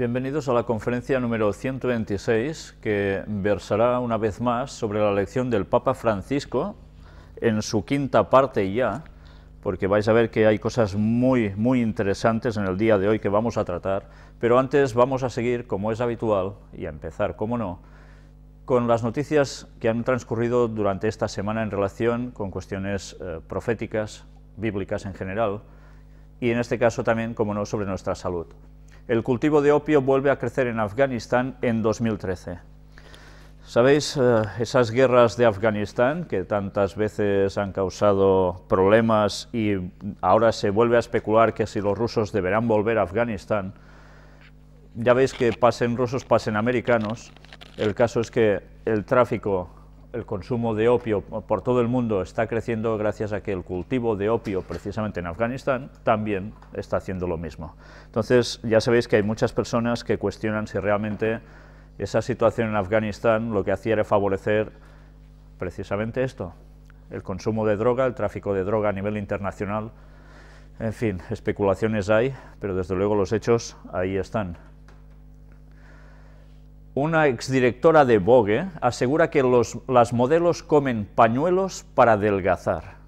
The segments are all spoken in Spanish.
Bienvenidos a la conferencia número 126 que versará una vez más sobre la elección del Papa Francisco en su quinta parte ya, porque vais a ver que hay cosas muy, muy interesantes en el día de hoy que vamos a tratar, pero antes vamos a seguir, como es habitual, y a empezar, como no, con las noticias que han transcurrido durante esta semana en relación con cuestiones eh, proféticas, bíblicas en general, y en este caso también, como no, sobre nuestra salud el cultivo de opio vuelve a crecer en Afganistán en 2013. ¿Sabéis eh, esas guerras de Afganistán que tantas veces han causado problemas y ahora se vuelve a especular que si los rusos deberán volver a Afganistán? Ya veis que pasen rusos, pasen americanos. El caso es que el tráfico el consumo de opio por todo el mundo está creciendo gracias a que el cultivo de opio, precisamente en Afganistán, también está haciendo lo mismo. Entonces, ya sabéis que hay muchas personas que cuestionan si realmente esa situación en Afganistán lo que hacía era favorecer precisamente esto, el consumo de droga, el tráfico de droga a nivel internacional. En fin, especulaciones hay, pero desde luego los hechos ahí están una exdirectora de Vogue asegura que los, las modelos comen pañuelos para adelgazar.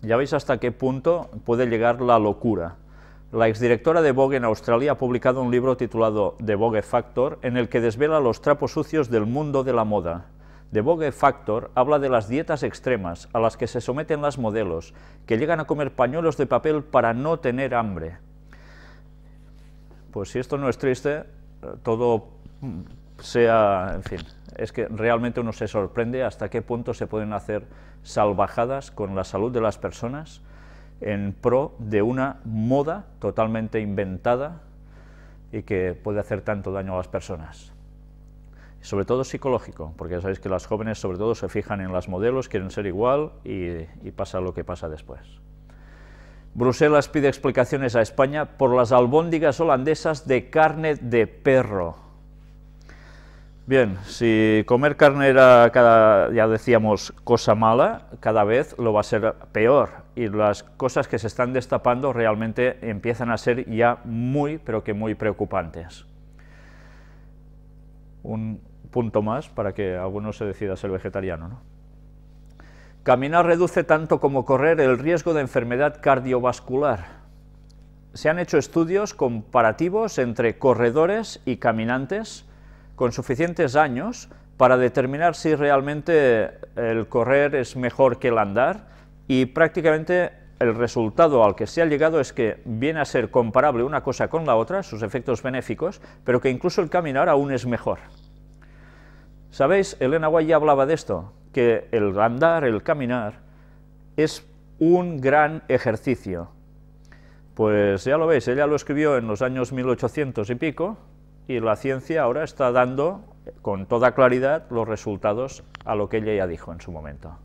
Ya veis hasta qué punto puede llegar la locura. La exdirectora de Vogue en Australia ha publicado un libro titulado The Vogue Factor, en el que desvela los trapos sucios del mundo de la moda. The Vogue Factor habla de las dietas extremas a las que se someten las modelos, que llegan a comer pañuelos de papel para no tener hambre. Pues si esto no es triste, todo sea, en fin, es que realmente uno se sorprende hasta qué punto se pueden hacer salvajadas con la salud de las personas en pro de una moda totalmente inventada y que puede hacer tanto daño a las personas. Sobre todo psicológico, porque ya sabéis que las jóvenes sobre todo se fijan en las modelos, quieren ser igual y pasa lo que pasa después. Bruselas pide explicaciones a España por las albóndigas holandesas de carne de perro. Bien, si comer carne era cada, ya decíamos, cosa mala, cada vez lo va a ser peor y las cosas que se están destapando realmente empiezan a ser ya muy, pero que muy preocupantes. Un punto más para que alguno se decida ser vegetariano. ¿no? Caminar reduce tanto como correr el riesgo de enfermedad cardiovascular. Se han hecho estudios comparativos entre corredores y caminantes con suficientes años para determinar si realmente el correr es mejor que el andar y prácticamente el resultado al que se ha llegado es que viene a ser comparable una cosa con la otra, sus efectos benéficos, pero que incluso el caminar aún es mejor. ¿Sabéis? Elena White ya hablaba de esto, que el andar, el caminar, es un gran ejercicio. Pues ya lo veis, ella lo escribió en los años 1800 y pico, y la ciencia ahora está dando con toda claridad los resultados a lo que ella ya dijo en su momento.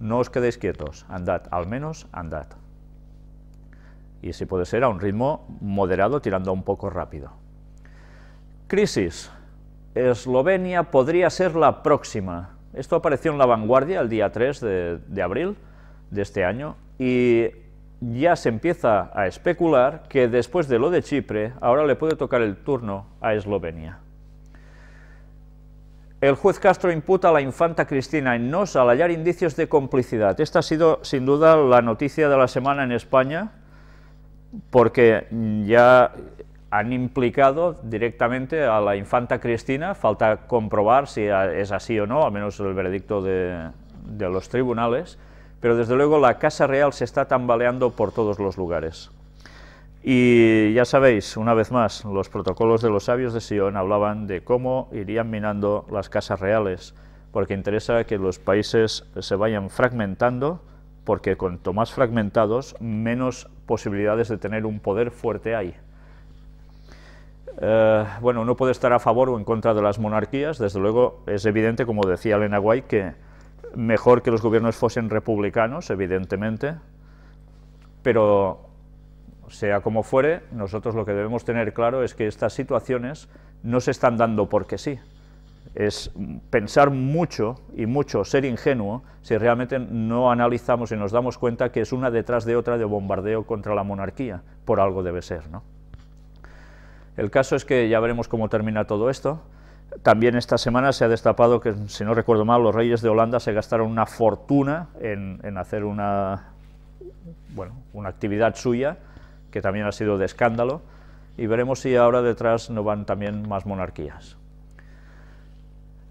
No os quedéis quietos, andad, al menos andad. Y si puede ser a un ritmo moderado, tirando un poco rápido. Crisis. Eslovenia podría ser la próxima. Esto apareció en La Vanguardia el día 3 de, de abril de este año y ya se empieza a especular que después de lo de Chipre, ahora le puede tocar el turno a Eslovenia. El juez Castro imputa a la infanta Cristina en NOS al hallar indicios de complicidad. Esta ha sido, sin duda, la noticia de la semana en España, porque ya han implicado directamente a la infanta Cristina, falta comprobar si es así o no, al menos el veredicto de los tribunales, pero desde luego la Casa Real se está tambaleando por todos los lugares. Y ya sabéis, una vez más, los protocolos de los sabios de Sion hablaban de cómo irían minando las casas reales, porque interesa que los países se vayan fragmentando, porque cuanto más fragmentados, menos posibilidades de tener un poder fuerte hay. Eh, bueno, no puede estar a favor o en contra de las monarquías, desde luego es evidente, como decía Elena White, que mejor que los gobiernos fuesen republicanos, evidentemente, pero sea como fuere, nosotros lo que debemos tener claro es que estas situaciones no se están dando porque sí. Es pensar mucho y mucho, ser ingenuo, si realmente no analizamos y nos damos cuenta que es una detrás de otra de bombardeo contra la monarquía, por algo debe ser. ¿no? El caso es que ya veremos cómo termina todo esto, también esta semana se ha destapado que, si no recuerdo mal, los reyes de Holanda se gastaron una fortuna en, hacer una, una actividad suya, que también ha sido de escándalo, y veremos si ahora detrás no van también más monarquías.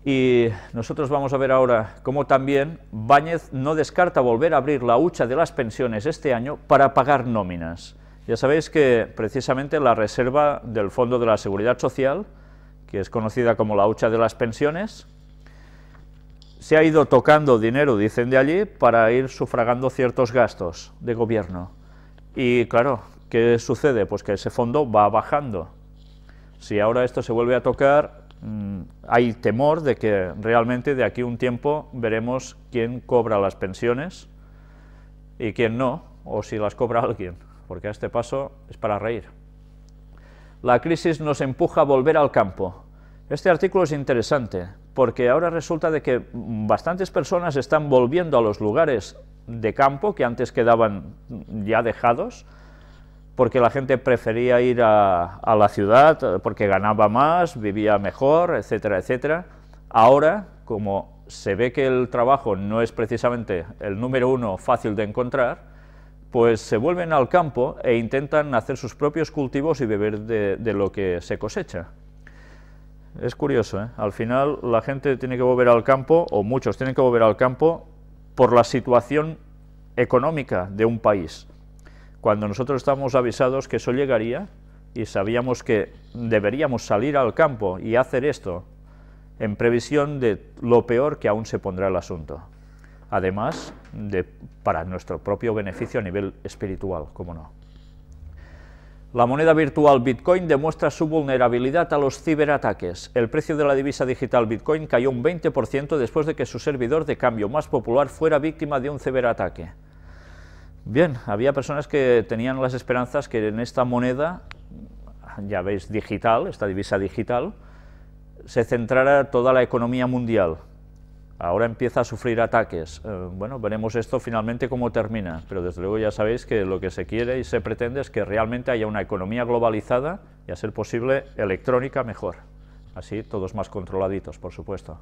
Y nosotros vamos a ver ahora cómo también Báñez no descarta volver a abrir la hucha de las pensiones este año para pagar nóminas. Ya sabéis que precisamente la reserva del Fondo de la Seguridad Social que es conocida como la hucha de las pensiones, se ha ido tocando dinero, dicen de allí, para ir sufragando ciertos gastos de gobierno. Y claro, ¿qué sucede? Pues que ese fondo va bajando. Si ahora esto se vuelve a tocar, mm, hay temor de que realmente de aquí un tiempo veremos quién cobra las pensiones y quién no, o si las cobra alguien, porque a este paso es para reír. La crisis nos empuja a volver al campo, este artículo es interesante porque ahora resulta de que bastantes personas están volviendo a los lugares de campo que antes quedaban ya dejados, porque la gente prefería ir a, la ciudad, porque ganaba más, vivía mejor, etcétera, etcétera. Ahora, como se ve que el trabajo no es precisamente el número uno fácil de encontrar, pues se vuelven al campo e intentan hacer sus propios cultivos y beber de lo que se cosecha es curioso, ¿eh? al final la gente tiene que volver al campo, o muchos tienen que volver al campo, por la situación económica de un país. Cuando nosotros estábamos avisados que eso llegaría y sabíamos que deberíamos salir al campo y hacer esto en previsión de lo peor que aún se pondrá el asunto. Además, de, para nuestro propio beneficio a nivel espiritual, como no. La moneda virtual Bitcoin demuestra su vulnerabilidad a los ciberataques. El precio de la divisa digital Bitcoin cayó un 20% después de que su servidor de cambio más popular fuera víctima de un ciberataque. Bien, había personas que tenían las esperanzas que en esta moneda, ya veis, digital, esta divisa digital, se centrara toda la economía mundial ahora empieza a sufrir ataques. Eh, bueno, veremos esto finalmente cómo termina, pero desde luego ya sabéis que lo que se quiere y se pretende es que realmente haya una economía globalizada y a ser posible electrónica mejor. Así todos más controladitos, por supuesto.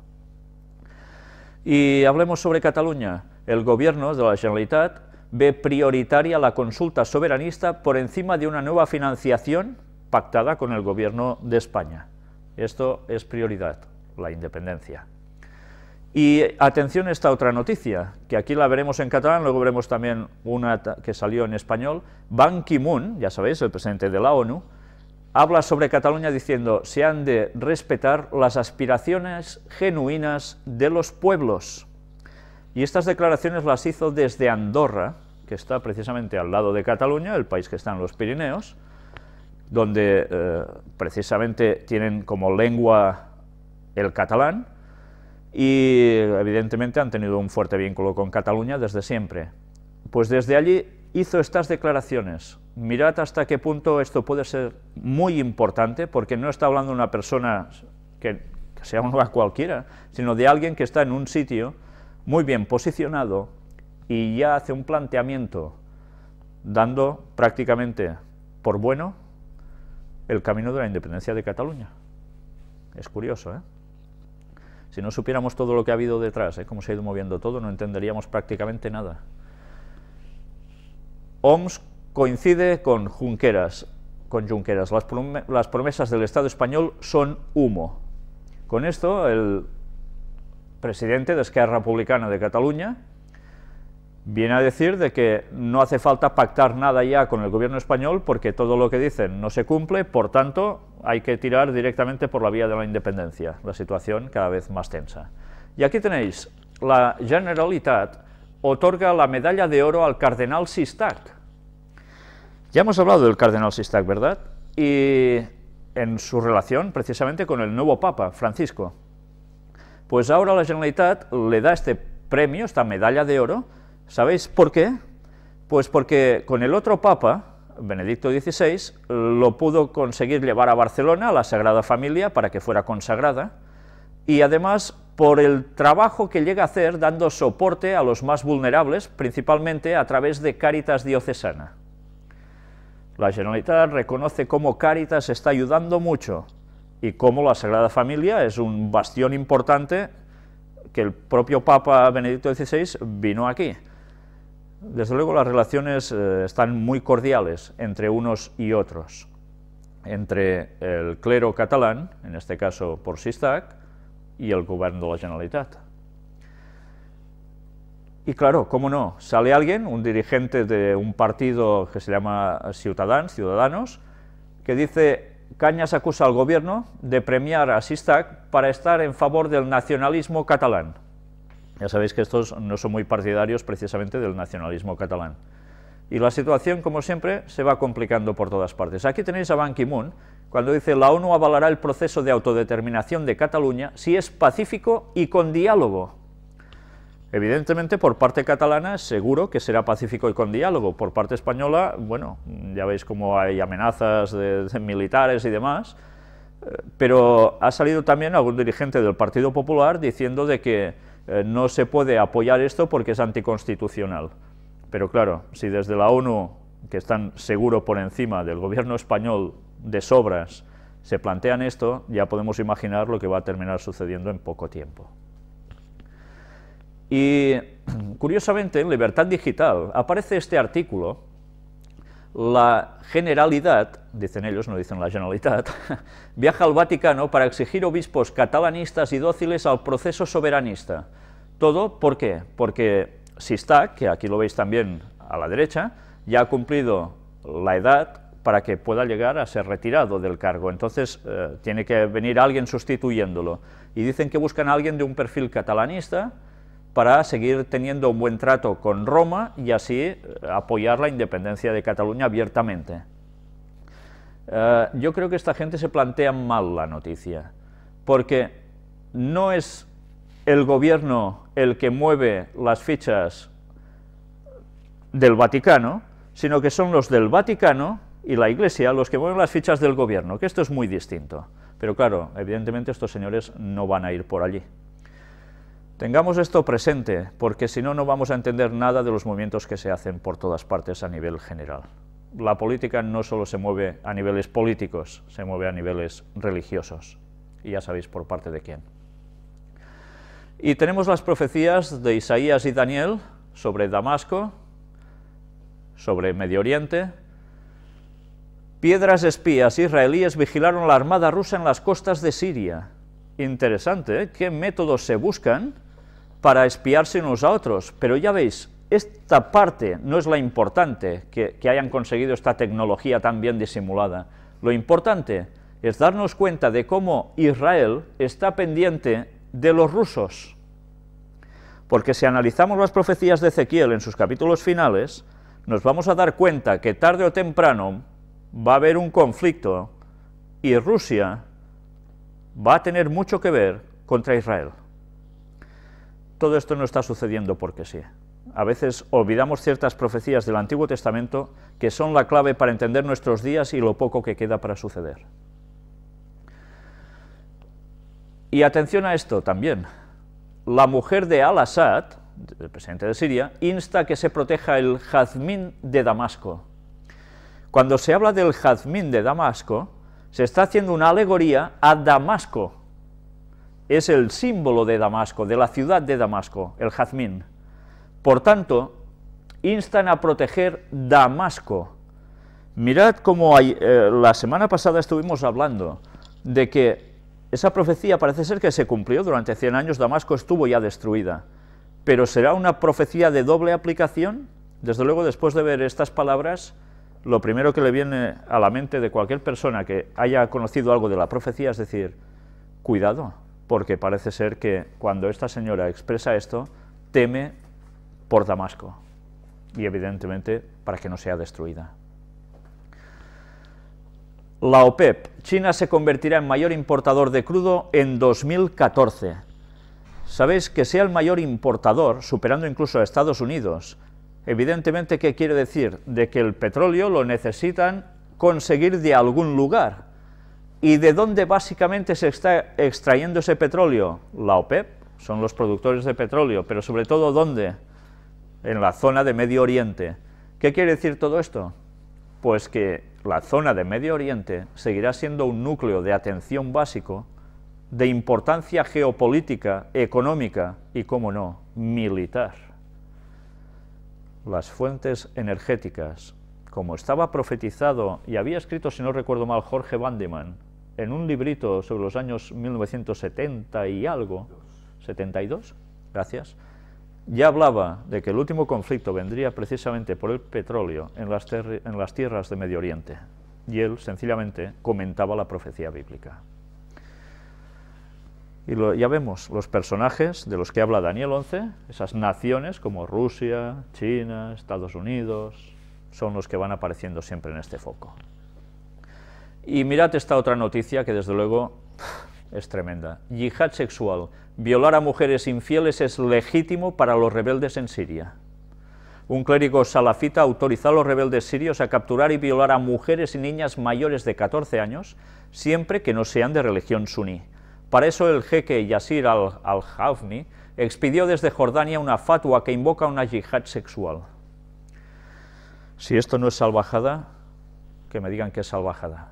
Y hablemos sobre Cataluña. El gobierno de la Generalitat ve prioritaria la consulta soberanista por encima de una nueva financiación pactada con el gobierno de España. Esto es prioridad, la independencia. Y atención a esta otra noticia, que aquí la veremos en catalán, luego veremos también una que salió en español. Ban Ki-moon, ya sabéis, el presidente de la ONU, habla sobre Cataluña diciendo se han de respetar las aspiraciones genuinas de los pueblos. Y estas declaraciones las hizo desde Andorra, que está precisamente al lado de Cataluña, el país que está en los Pirineos, donde eh, precisamente tienen como lengua el catalán, y evidentemente han tenido un fuerte vínculo con Cataluña desde siempre. Pues desde allí hizo estas declaraciones. Mirad hasta qué punto esto puede ser muy importante, porque no está hablando de una persona que, que sea una cualquiera, sino de alguien que está en un sitio muy bien posicionado y ya hace un planteamiento dando prácticamente por bueno el camino de la independencia de Cataluña. Es curioso, ¿eh? Si no supiéramos todo lo que ha habido detrás, ¿eh? cómo se ha ido moviendo todo, no entenderíamos prácticamente nada. OMS coincide con Junqueras. Con Junqueras. las promesas del Estado español son humo. Con esto, el presidente de Esquerra Republicana de Cataluña, viene a decir de que no hace falta pactar nada ya con el gobierno español porque todo lo que dicen no se cumple, por tanto hay que tirar directamente por la vía de la independencia, la situación cada vez más tensa. Y aquí tenéis, la Generalitat otorga la medalla de oro al cardenal Sistac. Ya hemos hablado del cardenal Sistac, ¿verdad? Y en su relación precisamente con el nuevo Papa, Francisco. Pues ahora la Generalitat le da este premio, esta medalla de oro, ¿Sabéis por qué? Pues porque con el otro papa, Benedicto XVI, lo pudo conseguir llevar a Barcelona, a la Sagrada Familia, para que fuera consagrada, y además por el trabajo que llega a hacer dando soporte a los más vulnerables, principalmente a través de Cáritas Diocesana. La Generalitat reconoce cómo Cáritas está ayudando mucho y cómo la Sagrada Familia es un bastión importante que el propio Papa Benedicto XVI vino aquí. Desde luego las relaciones eh, están muy cordiales entre unos y otros, entre el clero catalán, en este caso por Sistac, y el gobierno de la Generalitat. Y claro, cómo no, sale alguien, un dirigente de un partido que se llama Ciudadanos, Ciudadanos que dice, Cañas acusa al gobierno de premiar a Sistac para estar en favor del nacionalismo catalán. Ya sabéis que estos no son muy partidarios precisamente del nacionalismo catalán. Y la situación, como siempre, se va complicando por todas partes. Aquí tenéis a Ban Ki-moon, cuando dice la ONU avalará el proceso de autodeterminación de Cataluña si es pacífico y con diálogo. Evidentemente, por parte catalana, seguro que será pacífico y con diálogo. Por parte española, bueno, ya veis cómo hay amenazas militares y demás, eh, pero ha salido también algún dirigente del Partido Popular diciendo de que eh, no se puede apoyar esto porque es anticonstitucional. Pero claro, si desde la ONU, que están seguro por encima del gobierno español de sobras, se plantean esto, ya podemos imaginar lo que va a terminar sucediendo en poco tiempo. Y curiosamente, en Libertad Digital aparece este artículo la Generalidad, dicen ellos, no dicen la Generalitat, viaja al Vaticano para exigir obispos catalanistas y dóciles al proceso soberanista. Todo, ¿por qué? Porque Sistac, que aquí lo veis también a la derecha, ya ha cumplido la edad para que pueda llegar a ser retirado del cargo. Entonces, eh, tiene que venir alguien sustituyéndolo. Y dicen que buscan a alguien de un perfil catalanista, para seguir teniendo un buen trato con Roma y así eh, apoyar la independencia de Cataluña abiertamente. Eh, yo creo que esta gente se plantea mal la noticia, porque no es el gobierno el que mueve las fichas del Vaticano, sino que son los del Vaticano y la Iglesia los que mueven las fichas del gobierno, que esto es muy distinto. Pero claro, evidentemente estos señores no van a ir por allí. Tengamos esto presente, porque si no, no vamos a entender nada de los movimientos que se hacen por todas partes a nivel general. La política no solo se mueve a niveles políticos, se mueve a niveles religiosos, y ya sabéis por parte de quién. Y tenemos las profecías de Isaías y Daniel sobre Damasco, sobre Medio Oriente. Piedras espías israelíes vigilaron la armada rusa en las costas de Siria. Interesante, ¿eh? ¿Qué métodos se buscan para espiarse unos a otros. Pero ya veis, esta parte no es la importante, que, hayan conseguido esta tecnología tan bien disimulada. Lo importante es darnos cuenta de cómo Israel está pendiente de los rusos. Porque si analizamos las profecías de Ezequiel en sus capítulos finales, nos vamos a dar cuenta que tarde o temprano va a haber un conflicto y Rusia va a tener mucho que ver contra Israel todo esto no está sucediendo porque sí. A veces olvidamos ciertas profecías del Antiguo Testamento que son la clave para entender nuestros días y lo poco que queda para suceder. Y atención a esto también. La mujer de Al-Assad, el presidente de Siria, insta que se proteja el jazmín de Damasco. Cuando se habla del jazmín de Damasco, se está haciendo una alegoría a Damasco, es el símbolo de Damasco, de la ciudad de Damasco, el jazmín. Por tanto, instan a proteger Damasco. Mirad cómo eh, la semana pasada estuvimos hablando de que esa profecía parece ser que se cumplió durante 100 años, Damasco estuvo ya destruida. Pero ¿será una profecía de doble aplicación? Desde luego, después de ver estas palabras, lo primero que le viene a la mente de cualquier persona que haya conocido algo de la profecía es decir, cuidado, porque parece ser que cuando esta señora expresa esto, teme por Damasco y evidentemente para que no sea destruida. La OPEP, China se convertirá en mayor importador de crudo en 2014. Sabéis que sea el mayor importador, superando incluso a Estados Unidos. Evidentemente, ¿qué quiere decir? De que el petróleo lo necesitan conseguir de algún lugar, ¿Y de dónde básicamente se está extrayendo ese petróleo? La OPEP, e son los productores de petróleo, pero sobre todo ¿dónde? En la zona de Medio Oriente. ¿Qué quiere decir todo esto? Pues que la zona de Medio Oriente seguirá siendo un núcleo de atención básico, de importancia geopolítica, económica y, como no, militar. Las fuentes energéticas, como estaba profetizado y había escrito, si no recuerdo mal, Jorge Vandeman, en un librito sobre los años 1970 y algo, 72, gracias, ya hablaba de que el último conflicto vendría precisamente por el petróleo en las, en las tierras de Medio Oriente, y él sencillamente comentaba la profecía bíblica. Y ya vemos los personajes de los que habla Daniel 11, esas naciones como Rusia, China, Estados Unidos, son los que van apareciendo siempre en este foco. Y mirad esta otra noticia que desde luego es tremenda. Yihad sexual. Violar a mujeres infieles es legítimo para los rebeldes en Siria. Un clérigo salafita autoriza a los rebeldes sirios a capturar y violar a mujeres y niñas mayores de 14 años, siempre que no sean de religión suní. Para eso el jeque Yasir al-Hafni expidió desde Jordania una fatua que invoca una yihad sexual. Si esto no es salvajada, que me digan que es salvajada.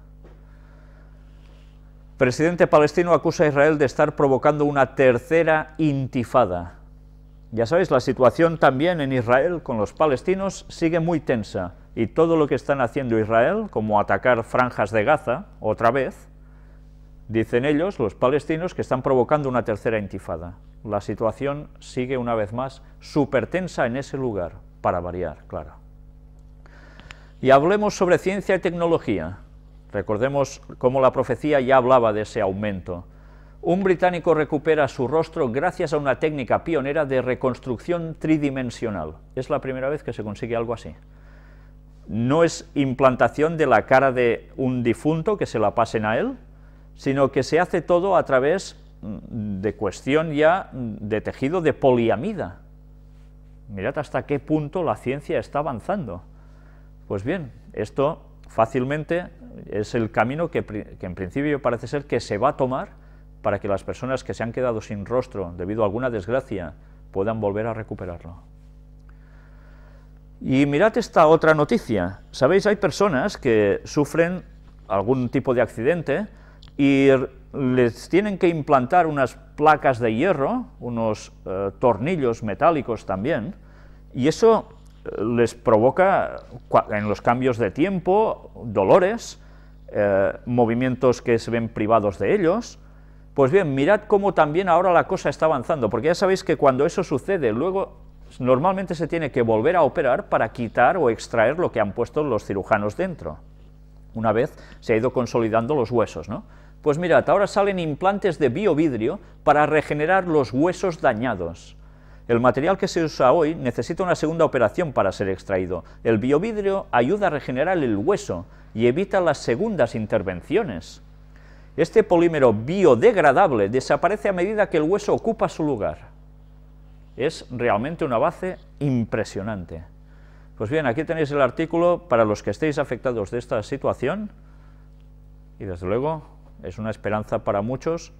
Presidente palestino acusa a Israel de estar provocando una tercera intifada. Ya sabéis, la situación también en Israel con los palestinos sigue muy tensa y todo lo que están haciendo Israel, como atacar franjas de Gaza, otra vez, dicen ellos, los palestinos, que están provocando una tercera intifada. La situación sigue una vez más súper tensa en ese lugar, para variar, claro. Y hablemos sobre ciencia y tecnología. Recordemos cómo la profecía ya hablaba de ese aumento. Un británico recupera su rostro gracias a una técnica pionera de reconstrucción tridimensional. Es la primera vez que se consigue algo así. No es implantación de la cara de un difunto que se la pasen a él, sino que se hace todo a través mm, de cuestión ya mm, de tejido de poliamida. Mirad hasta qué punto la ciencia está avanzando. Pues bien, esto fácilmente es el camino que, en principio parece ser que se va a tomar para que las personas que se han quedado sin rostro debido a alguna desgracia puedan volver a recuperarlo. Y mirad esta otra noticia. Sabéis, hay personas que sufren algún tipo de accidente y les tienen que implantar unas placas de hierro, unos eh, tornillos metálicos también, y eso les provoca en los cambios de tiempo dolores, eh, movimientos que se ven privados de ellos. Pues bien, mirad cómo también ahora la cosa está avanzando, porque ya sabéis que cuando eso sucede, luego normalmente se tiene que volver a operar para quitar o extraer lo que han puesto los cirujanos dentro, una vez se ha ido consolidando los huesos. ¿no? Pues mirad, ahora salen implantes de biovidrio para regenerar los huesos dañados. El material que se usa hoy necesita una segunda operación para ser extraído. El biovidrio ayuda a regenerar el hueso y evita las segundas intervenciones. Este polímero biodegradable desaparece a medida que el hueso ocupa su lugar. Es realmente una avance impresionante. Pues bien, aquí tenéis el artículo para los que estéis afectados de esta situación y desde luego es una esperanza para muchos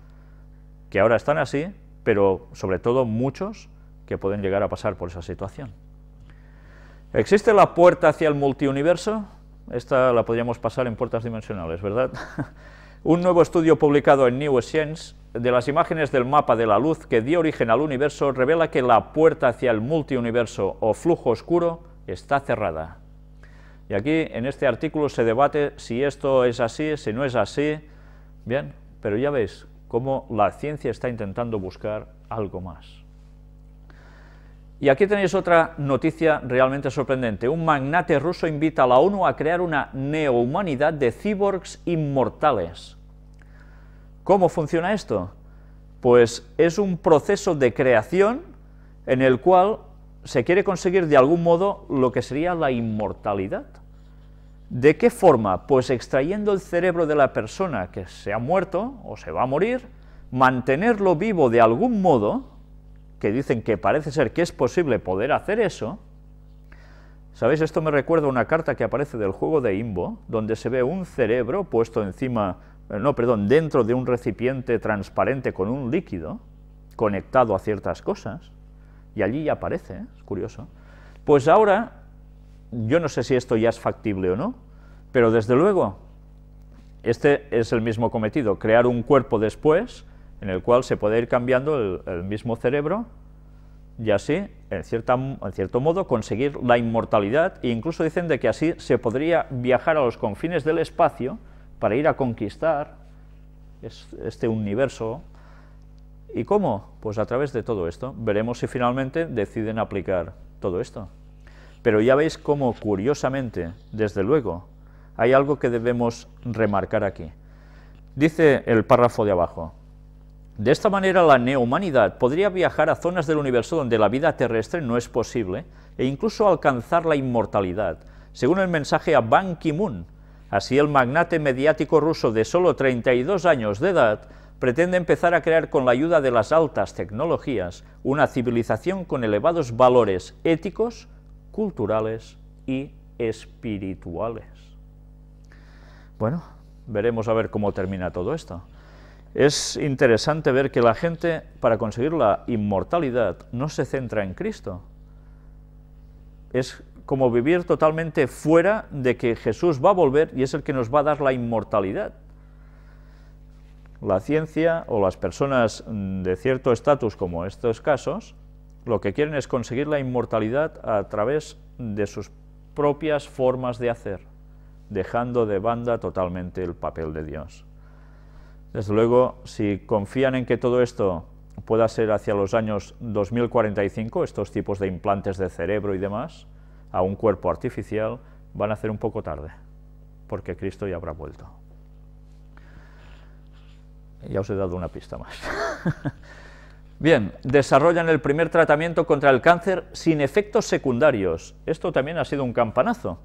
que ahora están así, pero sobre todo muchos que pueden llegar a pasar por esa situación. ¿Existe la puerta hacia el multiuniverso? Esta la podríamos pasar en puertas dimensionales, ¿verdad? Un nuevo estudio publicado en New Science de las imágenes del mapa de la luz que dio origen al universo revela que la puerta hacia el multiuniverso o flujo oscuro está cerrada. Y aquí en este artículo se debate si esto es así, si no es así, bien, pero ya veis cómo la ciencia está intentando buscar algo más. Y aquí tenéis otra noticia realmente sorprendente. Un magnate ruso invita a la ONU a crear una neohumanidad de cyborgs inmortales. ¿Cómo funciona esto? Pues es un proceso de creación en el cual se quiere conseguir de algún modo lo que sería la inmortalidad. ¿De qué forma? Pues extrayendo el cerebro de la persona que se ha muerto o se va a morir, mantenerlo vivo de algún modo, que dicen que parece ser que es posible poder hacer eso, ¿sabéis? Esto me recuerda a una carta que aparece del juego de Imbo, donde se ve un cerebro puesto encima, eh, no, perdón, dentro de un recipiente transparente con un líquido, conectado a ciertas cosas, y allí ya aparece, ¿eh? es curioso. Pues ahora, yo no sé si esto ya es factible o no, pero desde luego, este es el mismo cometido, crear un cuerpo después en el cual se puede ir cambiando el, mismo cerebro y así, en, cierta, en, cierto modo, conseguir la inmortalidad e incluso dicen de que así se podría viajar a los confines del espacio para ir a conquistar este universo. ¿Y cómo? Pues a través de todo esto. Veremos si finalmente deciden aplicar todo esto. Pero ya veis cómo, curiosamente, desde luego, hay algo que debemos remarcar aquí. Dice el párrafo de abajo, de esta manera la neohumanidad podría viajar a zonas del universo donde la vida terrestre no es posible e incluso alcanzar la inmortalidad, según el mensaje a Ban Ki-moon. Así el magnate mediático ruso de solo 32 años de edad pretende empezar a crear con la ayuda de las altas tecnologías una civilización con elevados valores éticos, culturales y espirituales. Bueno, veremos a ver cómo termina todo esto. Es interesante ver que la gente, para conseguir la inmortalidad, no se centra en Cristo. Es como vivir totalmente fuera de que Jesús va a volver y es el que nos va a dar la inmortalidad. La ciencia o las personas de cierto estatus, como estos casos, lo que quieren es conseguir la inmortalidad a través de sus propias formas de hacer, dejando de banda totalmente el papel de Dios. Desde luego, si confían en que todo esto pueda ser hacia los años 2045, estos tipos de implantes de cerebro y demás, a un cuerpo artificial, van a hacer un poco tarde, porque Cristo ya habrá vuelto. Ya os he dado una pista más. Bien, desarrollan el primer tratamiento contra el cáncer sin efectos secundarios. Esto también ha sido un campanazo.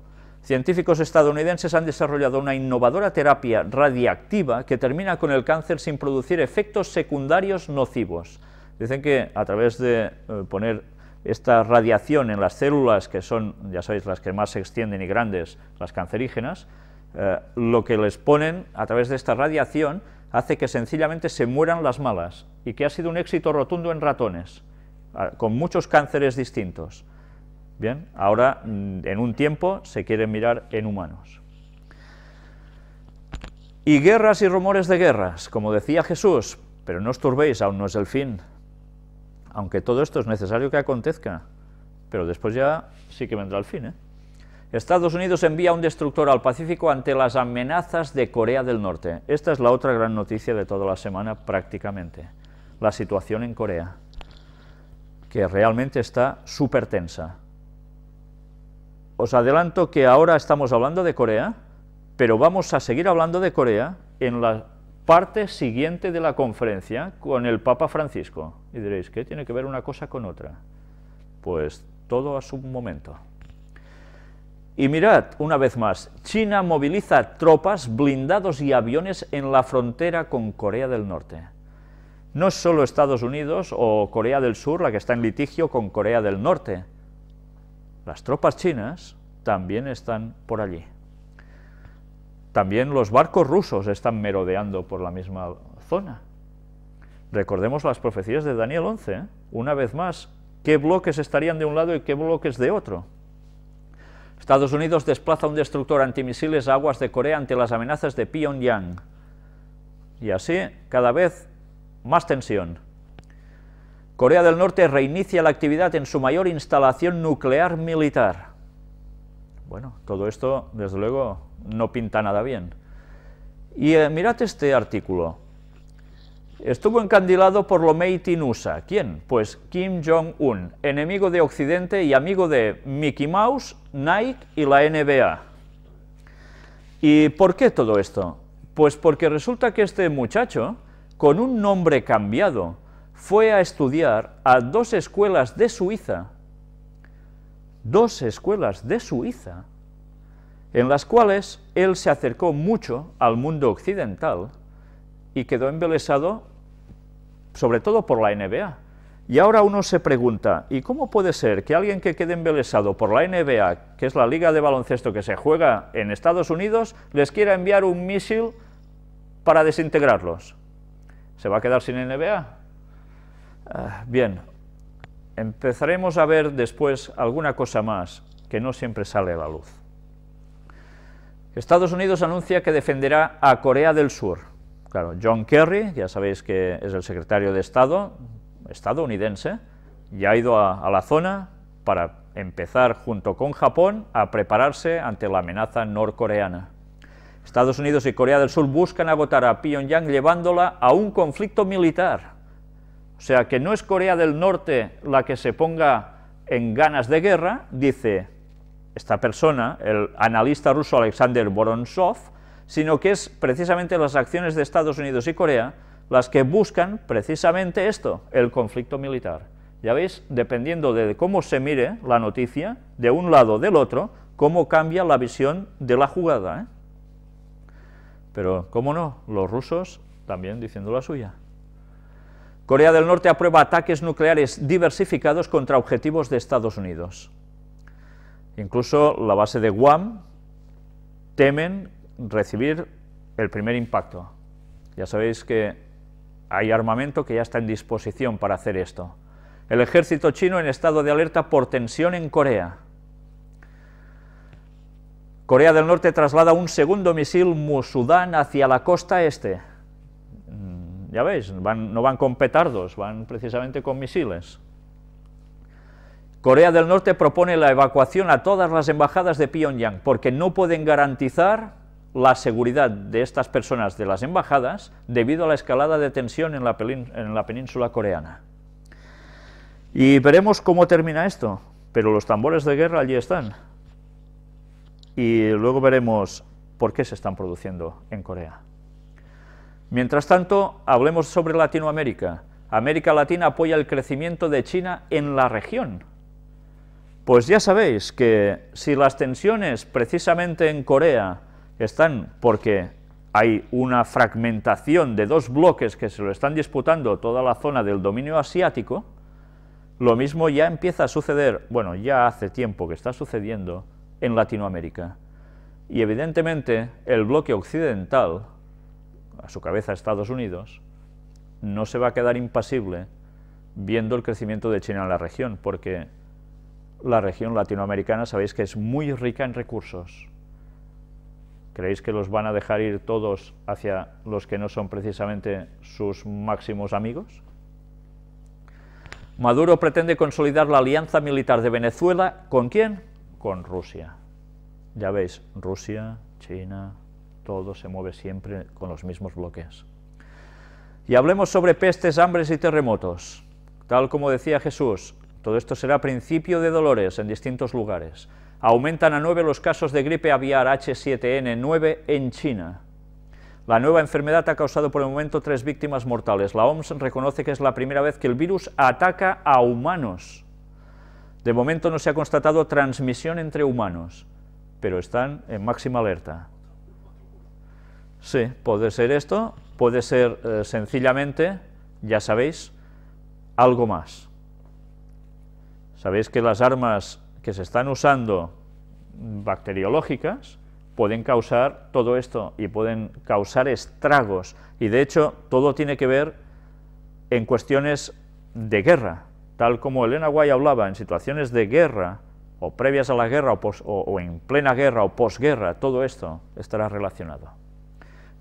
Científicos estadounidenses han desarrollado una innovadora terapia radiactiva que termina con el cáncer sin producir efectos secundarios nocivos. Dicen que a través de eh, poner esta radiación en las células, que son, ya sabéis, las que más se extienden y grandes, las cancerígenas, eh, lo que les ponen a través de esta radiación hace que sencillamente se mueran las malas y que ha sido un éxito rotundo en ratones, ah, con muchos cánceres distintos. Bien, ahora mm, en un tiempo se quiere mirar en humanos. Y guerras y rumores de guerras, como decía Jesús, pero no os turbéis, aún no es el fin. Aunque todo esto es necesario que acontezca, pero después ya sí que vendrá el fin. ¿eh? Estados Unidos envía un destructor al Pacífico ante las amenazas de Corea del Norte. Esta es la otra gran noticia de toda la semana prácticamente, la situación en Corea, que realmente está súper tensa os adelanto que ahora estamos hablando de Corea, pero vamos a seguir hablando de Corea en la parte siguiente de la conferencia con el Papa Francisco. Y diréis, ¿qué tiene que ver una cosa con otra? Pues todo a su momento. Y mirad, una vez más, China moviliza tropas, blindados y aviones en la frontera con Corea del Norte. No es solo Estados Unidos o Corea del Sur la que está en litigio con Corea del Norte, las tropas chinas también están por allí. También los barcos rusos están merodeando por la misma zona. Recordemos las profecías de Daniel 11, ¿eh? una vez más, qué bloques estarían de un lado y qué bloques de otro. Estados Unidos desplaza un destructor antimisiles a aguas de Corea ante las amenazas de Pyongyang. Y así, cada vez más tensión. Corea del Norte reinicia la actividad en su mayor instalación nuclear militar. Bueno, todo esto, desde luego, no pinta nada bien. Y eh, mirad este artículo. Estuvo encandilado por Lomei USA. ¿Quién? Pues Kim Jong-un, enemigo de Occidente y amigo de Mickey Mouse, Nike y la NBA. ¿Y por qué todo esto? Pues porque resulta que este muchacho, con un nombre cambiado, fue a estudiar a dos escuelas de Suiza, dos escuelas de Suiza, en las cuales él se acercó mucho al mundo occidental y quedó embelesado sobre todo por la NBA. Y ahora uno se pregunta, ¿y cómo puede ser que alguien que quede embelesado por la NBA, que es la liga de baloncesto que se juega en Estados Unidos, les quiera enviar un misil para desintegrarlos? ¿Se va a quedar sin NBA? Ah, bien, empezaremos a ver después alguna cosa más que no siempre sale a la luz. Estados Unidos anuncia que defenderá a Corea del Sur. Claro, John Kerry, ya sabéis que es el secretario de Estado estadounidense, ya ha ido a la zona para empezar junto con Japón a prepararse ante la amenaza norcoreana. Estados Unidos y Corea del Sur buscan agotar a Pyongyang llevándola a un conflicto militar o sea, que no es Corea del Norte la que se ponga en ganas de guerra, dice esta persona, el analista ruso Alexander Boronsov, sino que es precisamente las acciones de Estados Unidos y Corea las que buscan precisamente esto, el conflicto militar. Ya veis, dependiendo de cómo se mire la noticia, de un lado o del otro, cómo cambia la visión de la jugada. ¿eh? Pero, ¿cómo no? Los rusos también diciendo la suya. Corea del Norte aprueba ataques nucleares diversificados contra objetivos de Estados Unidos. Incluso la base de Guam temen recibir el primer impacto. Ya sabéis que hay armamento que ya está en disposición para hacer esto. El ejército chino en estado de alerta por tensión en Corea. Corea del Norte traslada un segundo misil Musudán hacia la costa este. Ya veis, no van con petardos, van precisamente con misiles. Corea del Norte propone la evacuación a todas las embajadas de Pyongyang, porque no pueden garantizar la seguridad de estas personas de las embajadas debido a la escalada de tensión en la península coreana. Y veremos cómo termina esto, pero los tambores de guerra allí están. Y luego veremos por qué se están produciendo en Corea. Mientras tanto, hablemos sobre Latinoamérica. América Latina apoya el crecimiento de China en la región. Pues ya sabéis que si las tensiones precisamente en Corea están porque hay una fragmentación de dos bloques que se lo están disputando toda la zona del dominio asiático, lo mismo ya empieza a suceder, bueno, ya hace tiempo que está sucediendo en Latinoamérica. Y evidentemente el bloque occidental a su cabeza Estados Unidos, no se va a quedar impasible viendo el crecimiento de China en la región, porque la región latinoamericana sabéis que es muy rica en recursos. ¿Creéis que los van a dejar ir todos hacia los que no son precisamente sus máximos amigos? Maduro pretende consolidar la alianza militar de Venezuela. ¿Con quién? Con Rusia. Ya veis, Rusia, China, todo se mueve siempre con los mismos bloques. Y hablemos sobre pestes, hambres y terremotos. Tal como decía Jesús, todo esto será principio de dolores en distintos lugares. Aumentan a nueve los casos de gripe aviar H7N9 en China. La nueva enfermedad ha causado por el momento tres víctimas mortales. La OMS reconoce que es la primera vez que el virus ataca a humanos. De momento no se ha constatado transmisión entre humanos, pero están en máxima alerta. Sí, puede ser esto, puede ser eh, sencillamente, ya sabéis, algo más. Sabéis que las armas que se están usando bacteriológicas pueden causar todo esto y pueden causar estragos. Y de hecho, todo tiene que ver en cuestiones de guerra. Tal como Elena Guay hablaba, en situaciones de guerra, o previas a la guerra, o, o en plena guerra, o posguerra, todo esto estará relacionado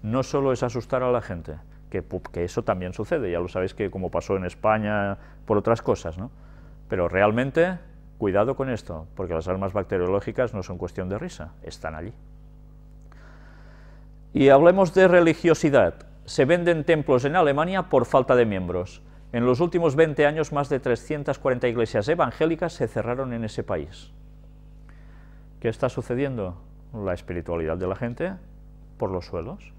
no solo es asustar a la gente, que, eso también sucede, ya lo sabéis que como pasó en España por otras cosas, ¿no? pero realmente cuidado con esto, porque las armas bacteriológicas no son cuestión de risa, están allí. Y hablemos de religiosidad. Se venden templos en Alemania por falta de miembros. En los últimos 20 años, más de 340 iglesias evangélicas se cerraron en ese país. ¿Qué está sucediendo? La espiritualidad de la gente por los suelos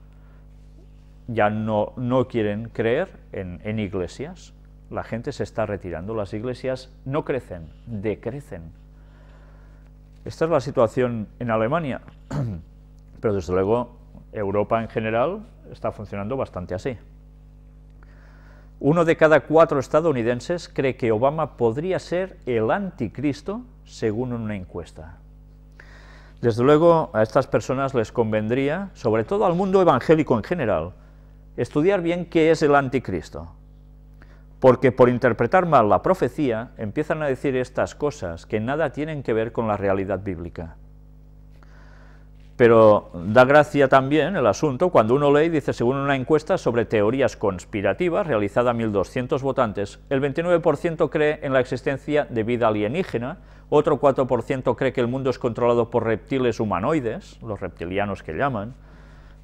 ya no, quieren creer en, en iglesias. La gente se está retirando, las iglesias no crecen, decrecen. Esta es la situación en Alemania, pero desde luego Europa en general está funcionando bastante así. Uno de cada cuatro estadounidenses cree que Obama podría ser el anticristo según una encuesta. Desde luego a estas personas les convendría, sobre todo al mundo evangélico en general, estudiar bien qué es el anticristo, porque por interpretar mal la profecía empiezan a decir estas cosas que nada tienen que ver con la realidad bíblica. Pero da gracia también el asunto cuando uno lee dice, según una encuesta sobre teorías conspirativas realizada a 1.200 votantes, el 29% cree en la existencia de vida alienígena, otro 4% cree que el mundo es controlado por reptiles humanoides, los reptilianos que llaman,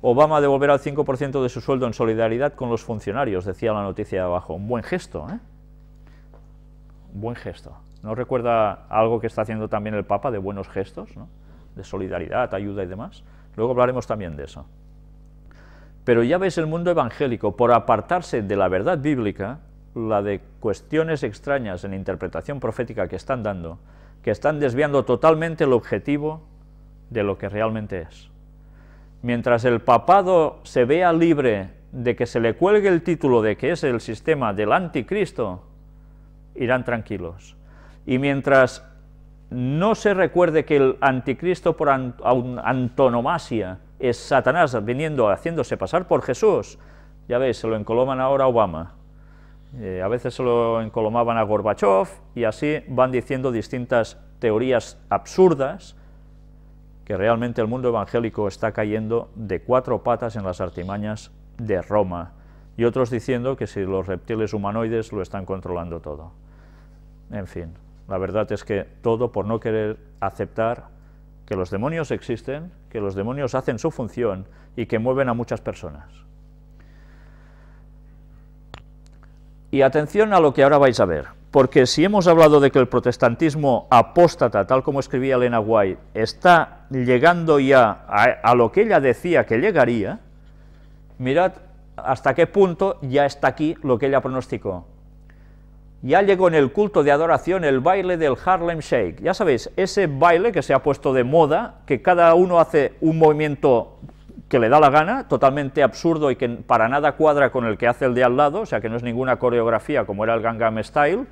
Obama devolverá el 5% de su sueldo en solidaridad con los funcionarios, decía la noticia de abajo. Un buen gesto, ¿eh? Un buen gesto. ¿No recuerda algo que está haciendo también el Papa de buenos gestos, ¿no? de solidaridad, ayuda y demás? Luego hablaremos también de eso. Pero ya ves el mundo evangélico, por apartarse de la verdad bíblica, la de cuestiones extrañas en interpretación profética que están dando, que están desviando totalmente el objetivo de lo que realmente es mientras el papado se vea libre de que se le cuelgue el título de que es el sistema del anticristo, irán tranquilos. Y mientras no se recuerde que el anticristo por antonomasia es Satanás viniendo, haciéndose pasar por Jesús, ya veis, se lo encoloman ahora a Obama, eh, a veces se lo encolomaban a Gorbachev, y así van diciendo distintas teorías absurdas, que realmente el mundo evangélico está cayendo de cuatro patas en las artimañas de Roma, y otros diciendo que si los reptiles humanoides lo están controlando todo. En fin, la verdad es que todo por no querer aceptar que los demonios existen, que los demonios hacen su función y que mueven a muchas personas. Y atención a lo que ahora vais a ver porque si hemos hablado de que el protestantismo apóstata, tal como escribía Elena White, está llegando ya a, lo que ella decía que llegaría, mirad hasta qué punto ya está aquí lo que ella pronosticó. Ya llegó en el culto de adoración el baile del Harlem Shake. Ya sabéis, ese baile que se ha puesto de moda, que cada uno hace un movimiento que le da la gana, totalmente absurdo y que para nada cuadra con el que hace el de al lado, o sea que no es ninguna coreografía como era el Gangnam Style,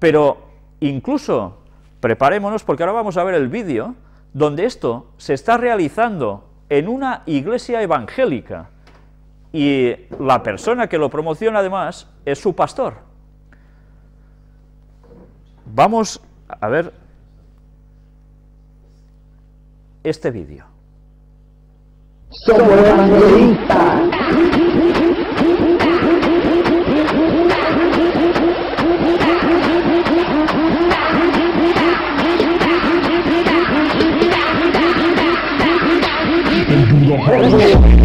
pero incluso preparémonos porque ahora vamos a ver el vídeo donde esto se está realizando en una iglesia evangélica y la persona que lo promociona además es su pastor. Vamos a ver este vídeo. sobre evangelista. Holy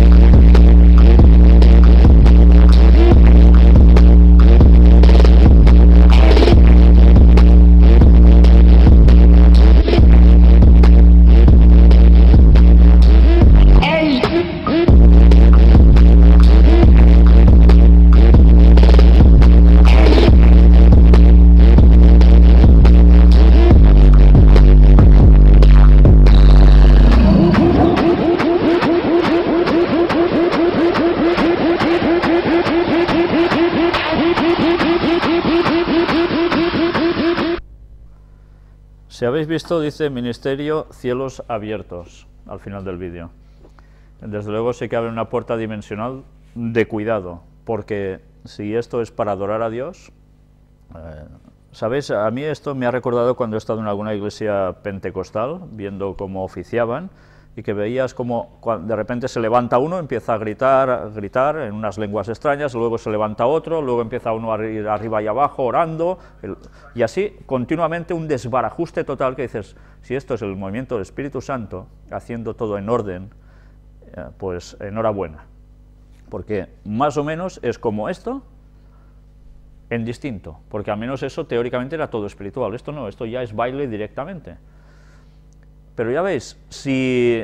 habéis visto dice Ministerio Cielos Abiertos al final del vídeo. Desde luego sé que abre una puerta dimensional de cuidado, porque si esto es para adorar a Dios, eh, ¿sabéis? A mí esto me ha recordado cuando he estado en alguna iglesia pentecostal, viendo cómo oficiaban, y que veías como de repente se levanta uno, empieza a gritar, gritar en unas lenguas extrañas, luego se levanta otro, luego empieza uno a ir arriba y abajo orando, y así continuamente un desbarajuste total que dices, si esto es el movimiento del Espíritu Santo, haciendo todo en orden, eh, pues enhorabuena, porque más o menos es como esto, en distinto, porque al menos eso teóricamente era todo espiritual, esto no, esto ya es baile directamente, pero ya veis, si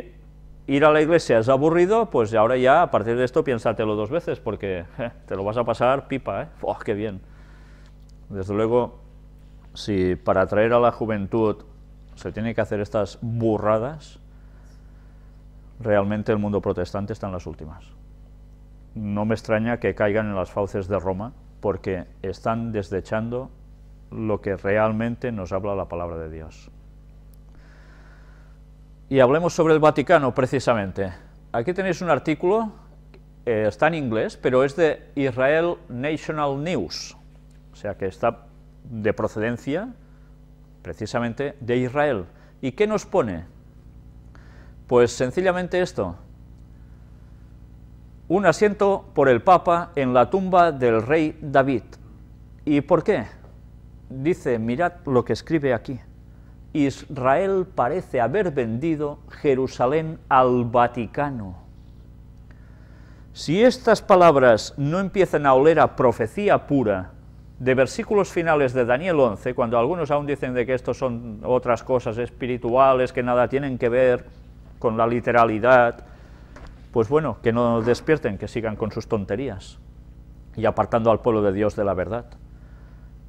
ir a la iglesia es aburrido, pues ahora ya a partir de esto piénsatelo dos veces, porque te lo vas a pasar pipa, ¿eh? qué bien! Desde luego, si para atraer a la juventud se tiene que hacer estas burradas, realmente el mundo protestante está en las últimas. No me extraña que caigan en las fauces de Roma, porque están desdechando lo que realmente nos habla la palabra de Dios y hablemos sobre el Vaticano precisamente. Aquí tenéis un artículo, eh, está en inglés, pero es de Israel National News, o sea que está de procedencia precisamente de Israel. ¿Y qué nos pone? Pues sencillamente esto, un asiento por el Papa en la tumba del rey David. ¿Y por qué? Dice, mirad lo que escribe aquí. Israel parece haber vendido Jerusalén al Vaticano. Si estas palabras no empiezan a oler a profecía pura, de versículos finales de Daniel 11, cuando algunos aún dicen de que estos son otras cosas espirituales que nada tienen que ver con la literalidad, pues bueno, que no despierten, que sigan con sus tonterías y apartando al pueblo de Dios de la verdad.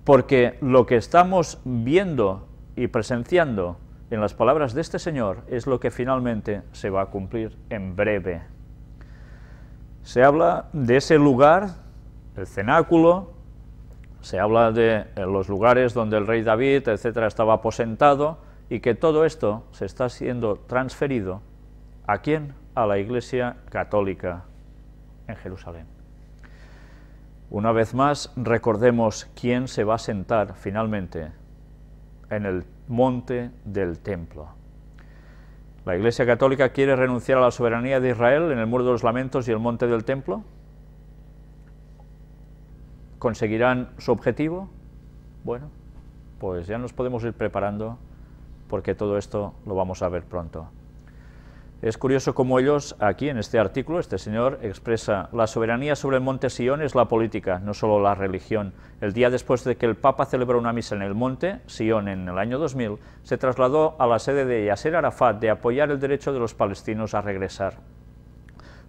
Porque lo que estamos viendo y presenciando en las palabras de este Señor es lo que finalmente se va a cumplir en breve. Se habla de ese lugar, el cenáculo, se habla de eh, los lugares donde el rey David, etcétera, estaba aposentado y que todo esto se está siendo transferido ¿a quién? A la Iglesia Católica en Jerusalén. Una vez más, recordemos quién se va a sentar finalmente en el monte del templo. ¿La Iglesia Católica quiere renunciar a la soberanía de Israel en el Muro de los Lamentos y el monte del templo? ¿Conseguirán su objetivo? Bueno, pues ya nos podemos ir preparando porque todo esto lo vamos a ver pronto. Es curioso cómo ellos, aquí en este artículo, este señor expresa, la soberanía sobre el monte Sion es la política, no solo la religión. El día después de que el Papa celebró una misa en el monte Sion en el año 2000, se trasladó a la sede de Yasser Arafat de apoyar el derecho de los palestinos a regresar.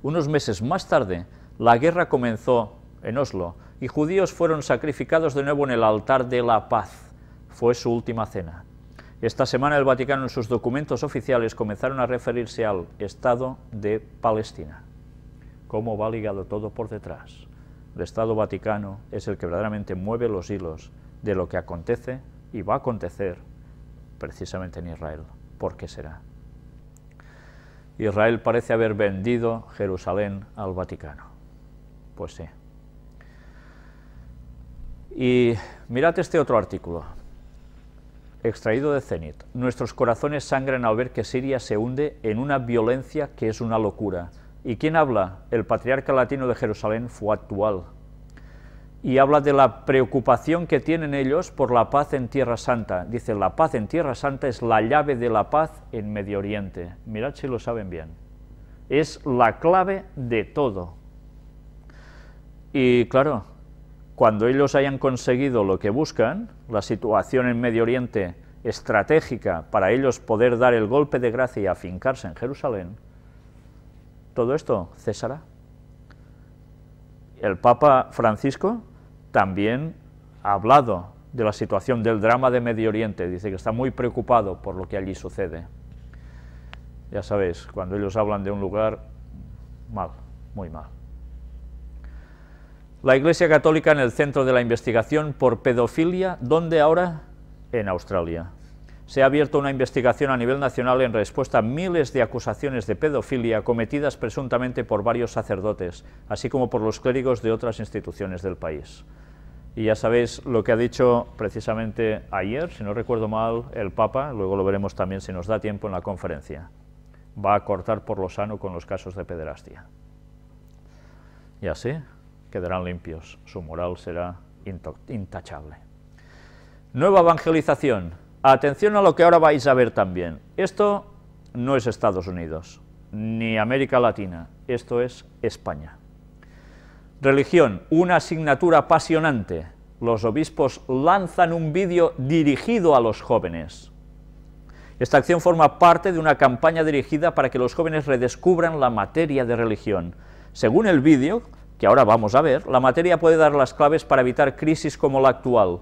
Unos meses más tarde, la guerra comenzó en Oslo y judíos fueron sacrificados de nuevo en el altar de la paz. Fue su última cena. Esta semana el Vaticano en sus documentos oficiales comenzaron a referirse al Estado de Palestina. Cómo va ligado todo por detrás. El Estado Vaticano es el que verdaderamente mueve los hilos de lo que acontece y va a acontecer precisamente en Israel. ¿Por qué será? Israel parece haber vendido Jerusalén al Vaticano. Pues sí. Y mirad este otro artículo, Extraído de Zenit. Nuestros corazones sangran al ver que Siria se hunde en una violencia que es una locura. ¿Y quién habla? El patriarca latino de Jerusalén, fue actual. Y habla de la preocupación que tienen ellos por la paz en Tierra Santa. Dice, la paz en Tierra Santa es la llave de la paz en Medio Oriente. Mirad si lo saben bien. Es la clave de todo. Y claro, cuando ellos hayan conseguido lo que buscan, la situación en Medio Oriente estratégica para ellos poder dar el golpe de gracia y afincarse en Jerusalén, todo esto cesará. El Papa Francisco también ha hablado de la situación del drama de Medio Oriente, dice que está muy preocupado por lo que allí sucede. Ya sabéis, cuando ellos hablan de un lugar, mal, muy mal. La Iglesia Católica en el centro de la investigación por pedofilia, ¿dónde ahora? En Australia. Se ha abierto una investigación a nivel nacional en respuesta a miles de acusaciones de pedofilia cometidas presuntamente por varios sacerdotes, así como por los clérigos de otras instituciones del país. Y ya sabéis lo que ha dicho precisamente ayer, si no recuerdo mal, el Papa, luego lo veremos también si nos da tiempo en la conferencia. Va a cortar por lo sano con los casos de pederastia. Y así, quedarán limpios, su moral será intachable. Nueva evangelización. Atención a lo que ahora vais a ver también. Esto no es Estados Unidos, ni América Latina, esto es España. Religión, una asignatura apasionante. Los obispos lanzan un vídeo dirigido a los jóvenes. Esta acción forma parte de una campaña dirigida para que los jóvenes redescubran la materia de religión. Según el vídeo, que ahora vamos a ver, la materia puede dar las claves para evitar crisis como la actual.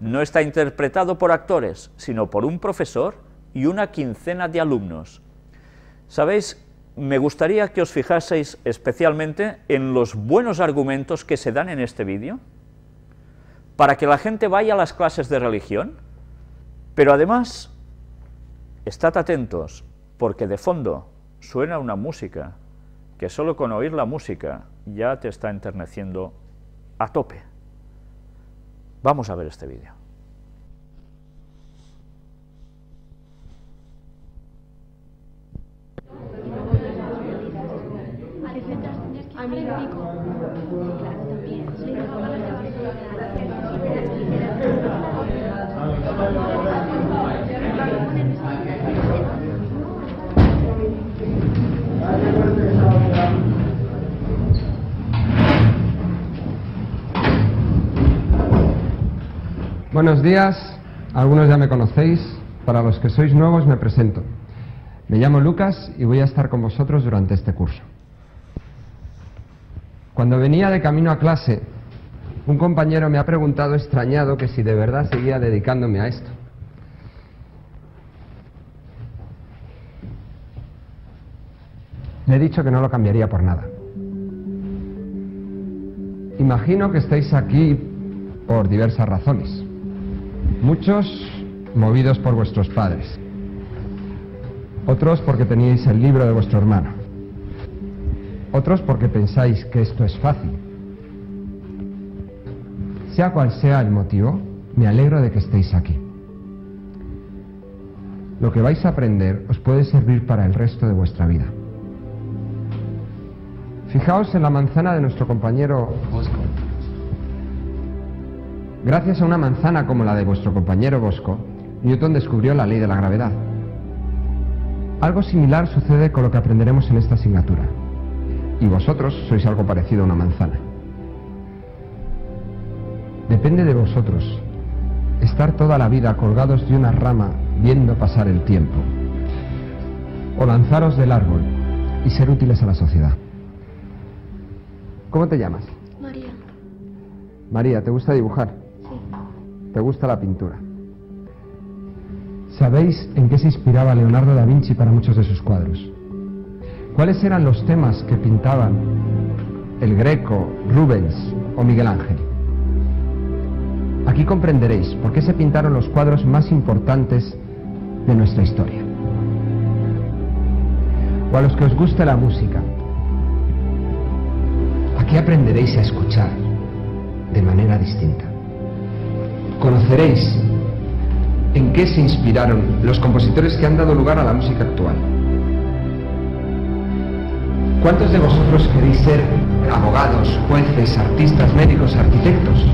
No está interpretado por actores, sino por un profesor y una quincena de alumnos. ¿Sabéis? Me gustaría que os fijaseis especialmente en los buenos argumentos que se dan en este vídeo para que la gente vaya a las clases de religión, pero además, estad atentos, porque de fondo suena una música que solo con oír la música ya te está enterneciendo a tope. Vamos a ver este vídeo. Buenos días, algunos ya me conocéis, para los que sois nuevos me presento. Me llamo Lucas y voy a estar con vosotros durante este curso. Cuando venía de camino a clase, un compañero me ha preguntado extrañado que si de verdad seguía dedicándome a esto. Le he dicho que no lo cambiaría por nada. Imagino que estáis aquí por diversas razones. Muchos movidos por vuestros padres. Otros porque teníais el libro de vuestro hermano. Otros porque pensáis que esto es fácil. Sea cual sea el motivo, me alegro de que estéis aquí. Lo que vais a aprender os puede servir para el resto de vuestra vida. Fijaos en la manzana de nuestro compañero Gracias a una manzana como la de vuestro compañero Bosco, Newton descubrió la ley de la gravedad. Algo similar sucede con lo que aprenderemos en esta asignatura. Y vosotros sois algo parecido a una manzana. Depende de vosotros estar toda la vida colgados de una rama viendo pasar el tiempo. O lanzaros del árbol y ser útiles a la sociedad. ¿Cómo te llamas? María. María, ¿te gusta dibujar? Te gusta la pintura. ¿Sabéis en qué se inspiraba Leonardo da Vinci para muchos de sus cuadros? ¿Cuáles eran los temas que pintaban el Greco, Rubens o Miguel Ángel? Aquí comprenderéis por qué se pintaron los cuadros más importantes de nuestra historia. O a los que os guste la música, aquí aprenderéis a escuchar de manera distinta conoceréis en qué se inspiraron los compositores que han dado lugar a la música actual. ¿Cuántos de vosotros queréis ser abogados, jueces, artistas, médicos, arquitectos?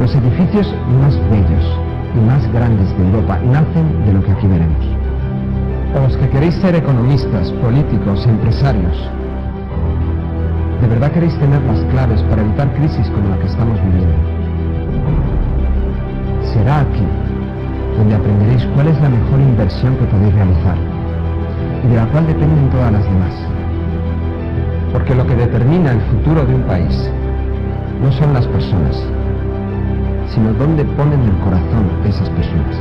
Los edificios más bellos y más grandes de Europa nacen de lo que aquí veremos. O los que queréis ser economistas, políticos, empresarios, ¿de verdad queréis tener las claves para evitar crisis como la que estamos viviendo? Será aquí donde aprenderéis cuál es la mejor inversión que podéis realizar y de la cual dependen todas las demás. Porque lo que determina el futuro de un país no son las personas, sino dónde ponen el corazón esas personas.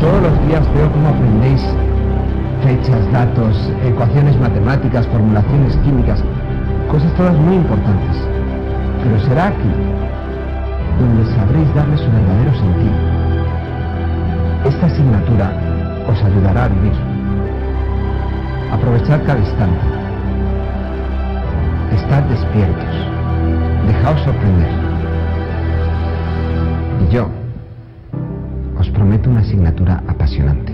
Todos los días veo cómo aprendéis fechas, datos, ecuaciones matemáticas, formulaciones químicas, cosas todas muy importantes. Pero será aquí donde sabréis darle su verdadero sentido. Esta asignatura os ayudará a vivir. Aprovechar cada instante. Estar despiertos. Dejaos sorprender. Y yo os prometo una asignatura apasionante.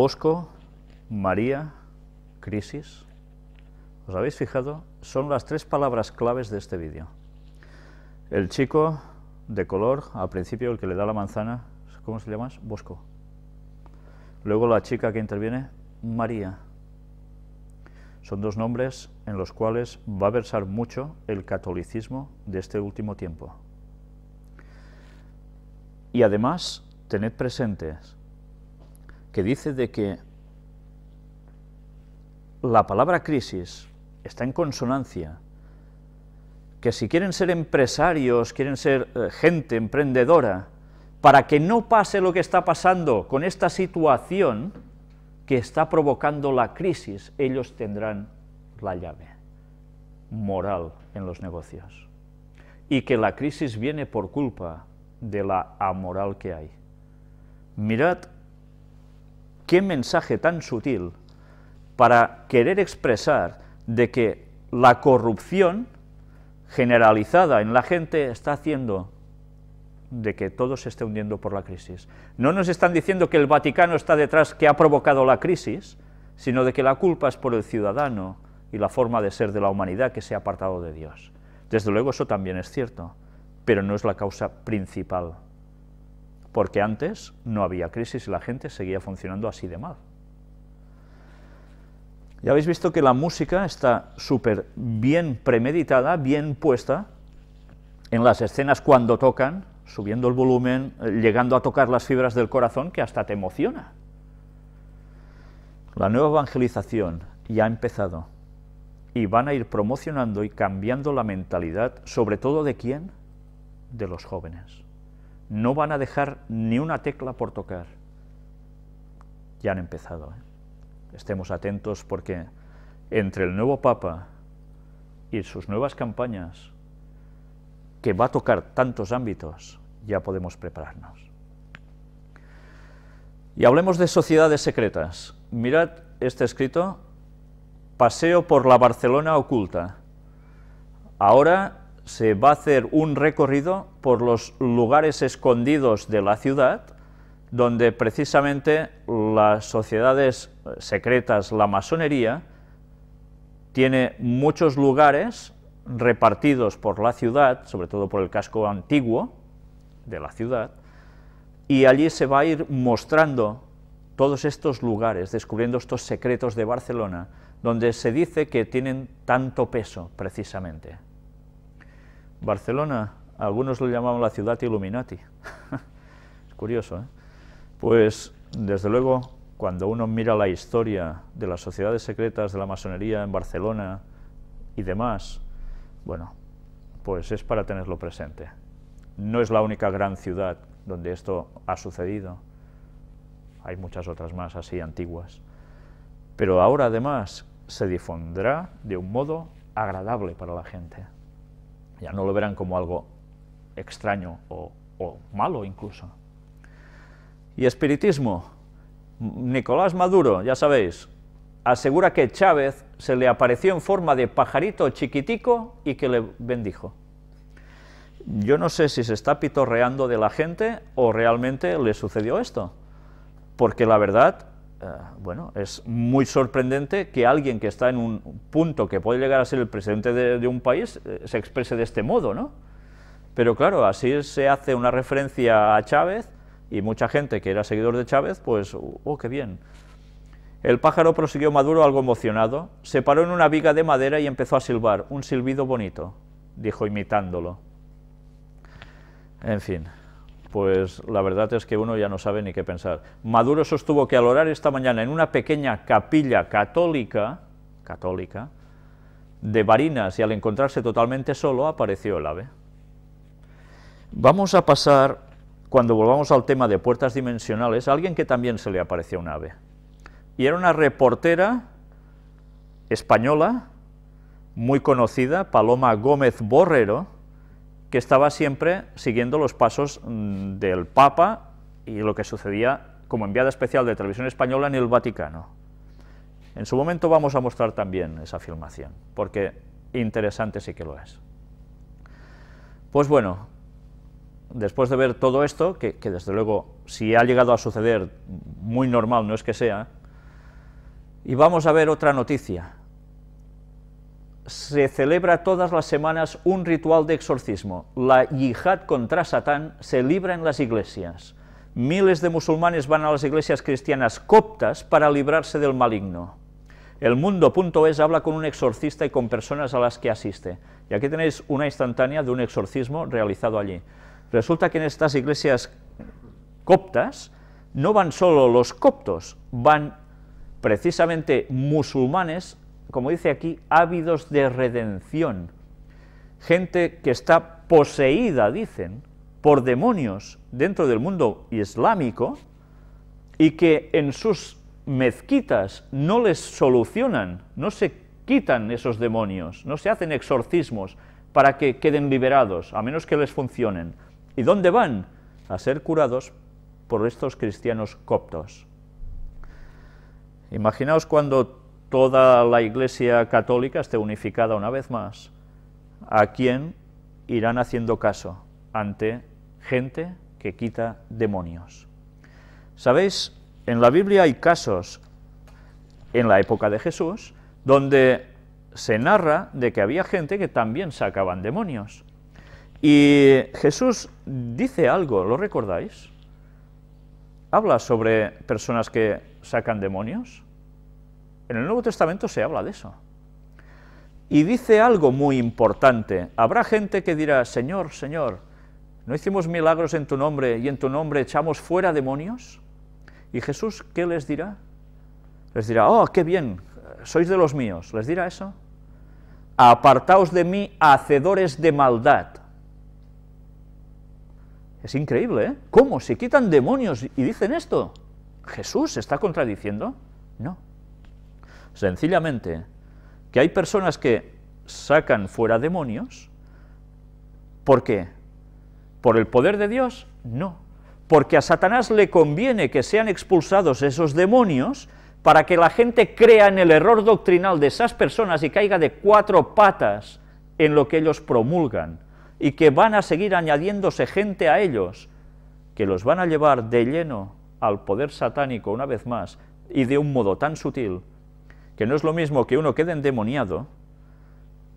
Bosco, María, crisis. ¿Os habéis fijado? Son las tres palabras claves de este vídeo. El chico de color, al principio el que le da la manzana, ¿cómo se llama? Bosco. Luego la chica que interviene, María. Son dos nombres en los cuales va a versar mucho el catolicismo de este último tiempo. Y además, tened presentes que dice de que la palabra crisis está en consonancia, que si quieren ser empresarios, quieren ser eh, gente emprendedora, para que no pase lo que está pasando con esta situación que está provocando la crisis, ellos tendrán la llave moral en los negocios. Y que la crisis viene por culpa de la amoral que hay. Mirad qué mensaje tan sutil para querer expresar de que la corrupción generalizada en la gente está haciendo de que todo se esté hundiendo por la crisis. No nos están diciendo que el Vaticano está detrás, que ha provocado la crisis, sino de que la culpa es por el ciudadano y la forma de ser de la humanidad que se ha apartado de Dios. Desde luego eso también es cierto, pero no es la causa principal porque antes no había crisis y la gente seguía funcionando así de mal. Ya habéis visto que la música está súper bien premeditada, bien puesta en las escenas cuando tocan, subiendo el volumen, llegando a tocar las fibras del corazón, que hasta te emociona. La nueva evangelización ya ha empezado y van a ir promocionando y cambiando la mentalidad, sobre todo de quién, de los jóvenes no van a dejar ni una tecla por tocar. Ya han empezado. ¿eh? Estemos atentos porque entre el nuevo Papa y sus nuevas campañas, que va a tocar tantos ámbitos, ya podemos prepararnos. Y hablemos de sociedades secretas. Mirad este escrito, Paseo por la Barcelona oculta. Ahora se va a hacer un recorrido por los lugares escondidos de la ciudad, donde precisamente las sociedades secretas, la masonería, tiene muchos lugares repartidos por la ciudad, sobre todo por el casco antiguo de la ciudad, y allí se va a ir mostrando todos estos lugares, descubriendo estos secretos de Barcelona, donde se dice que tienen tanto peso precisamente. Barcelona, algunos lo llamaban la ciudad Illuminati. es curioso, ¿eh? Pues, desde luego, cuando uno mira la historia de las sociedades secretas de la masonería en Barcelona y demás, bueno, pues es para tenerlo presente. No es la única gran ciudad donde esto ha sucedido. Hay muchas otras más así antiguas. Pero ahora además se difundirá de un modo agradable para la gente. Ya no lo verán como algo extraño o, malo incluso. Y espiritismo. Nicolás Maduro, ya sabéis, asegura que Chávez se le apareció en forma de pajarito chiquitico y que le bendijo. Yo no sé si se está pitorreando de la gente o realmente le sucedió esto, porque la verdad eh, bueno, es muy sorprendente que alguien que está en un punto que puede llegar a ser el presidente de, un país eh, se exprese de este modo, ¿no? Pero claro, así se hace una referencia a Chávez y mucha gente que era seguidor de Chávez, pues, oh, qué bien. El pájaro prosiguió Maduro algo emocionado, se paró en una viga de madera y empezó a silbar, un silbido bonito, dijo imitándolo. En fin pues la verdad es que uno ya no sabe ni qué pensar. Maduro sostuvo que al orar esta mañana en una pequeña capilla católica, católica, de Barinas y al encontrarse totalmente solo apareció el ave. Vamos a pasar, cuando volvamos al tema de puertas dimensionales, a alguien que también se le apareció un ave. Y era una reportera española, muy conocida, Paloma Gómez Borrero, que estaba siempre siguiendo los pasos mm, del Papa y lo que sucedía como enviada especial de Televisión Española en el Vaticano. En su momento vamos a mostrar también esa filmación, porque interesante sí que lo es. Pues bueno, después de ver todo esto, que, desde luego si ha llegado a suceder, muy normal no es que sea, y vamos a ver otra noticia, se celebra todas las semanas un ritual de exorcismo. La yihad contra Satán se libra en las iglesias. Miles de musulmanes van a las iglesias cristianas coptas para librarse del maligno. El mundo.es habla con un exorcista y con personas a las que asiste. Y aquí tenéis una instantánea de un exorcismo realizado allí. Resulta que en estas iglesias coptas no van solo los coptos, van precisamente musulmanes como dice aquí, ávidos de redención. Gente que está poseída, dicen, por demonios dentro del mundo islámico y que en sus mezquitas no les solucionan, no se quitan esos demonios, no se hacen exorcismos para que queden liberados, a menos que les funcionen. ¿Y dónde van? A ser curados por estos cristianos coptos. Imaginaos cuando toda la Iglesia católica esté unificada una vez más, ¿a quién irán haciendo caso ante gente que quita demonios? Sabéis, en la Biblia hay casos, en la época de Jesús, donde se narra de que había gente que también sacaban demonios. Y Jesús dice algo, ¿lo recordáis? Habla sobre personas que sacan demonios. En el Nuevo Testamento se habla de eso. Y dice algo muy importante. Habrá gente que dirá, Señor, Señor, ¿no hicimos milagros en tu nombre y en tu nombre echamos fuera demonios? ¿Y Jesús qué les dirá? Les dirá, oh, qué bien, sois de los míos. ¿Les dirá eso? Apartaos de mí, hacedores de maldad. Es increíble, ¿eh? ¿Cómo? ¿Se quitan demonios y dicen esto? ¿Jesús se está contradiciendo? No. Sencillamente, que hay personas que sacan fuera demonios, ¿por qué? ¿Por el poder de Dios? No. Porque a Satanás le conviene que sean expulsados esos demonios para que la gente crea en el error doctrinal de esas personas y caiga de cuatro patas en lo que ellos promulgan, y que van a seguir añadiéndose gente a ellos, que los van a llevar de lleno al poder satánico una vez más, y de un modo tan sutil que no es lo mismo que uno quede endemoniado,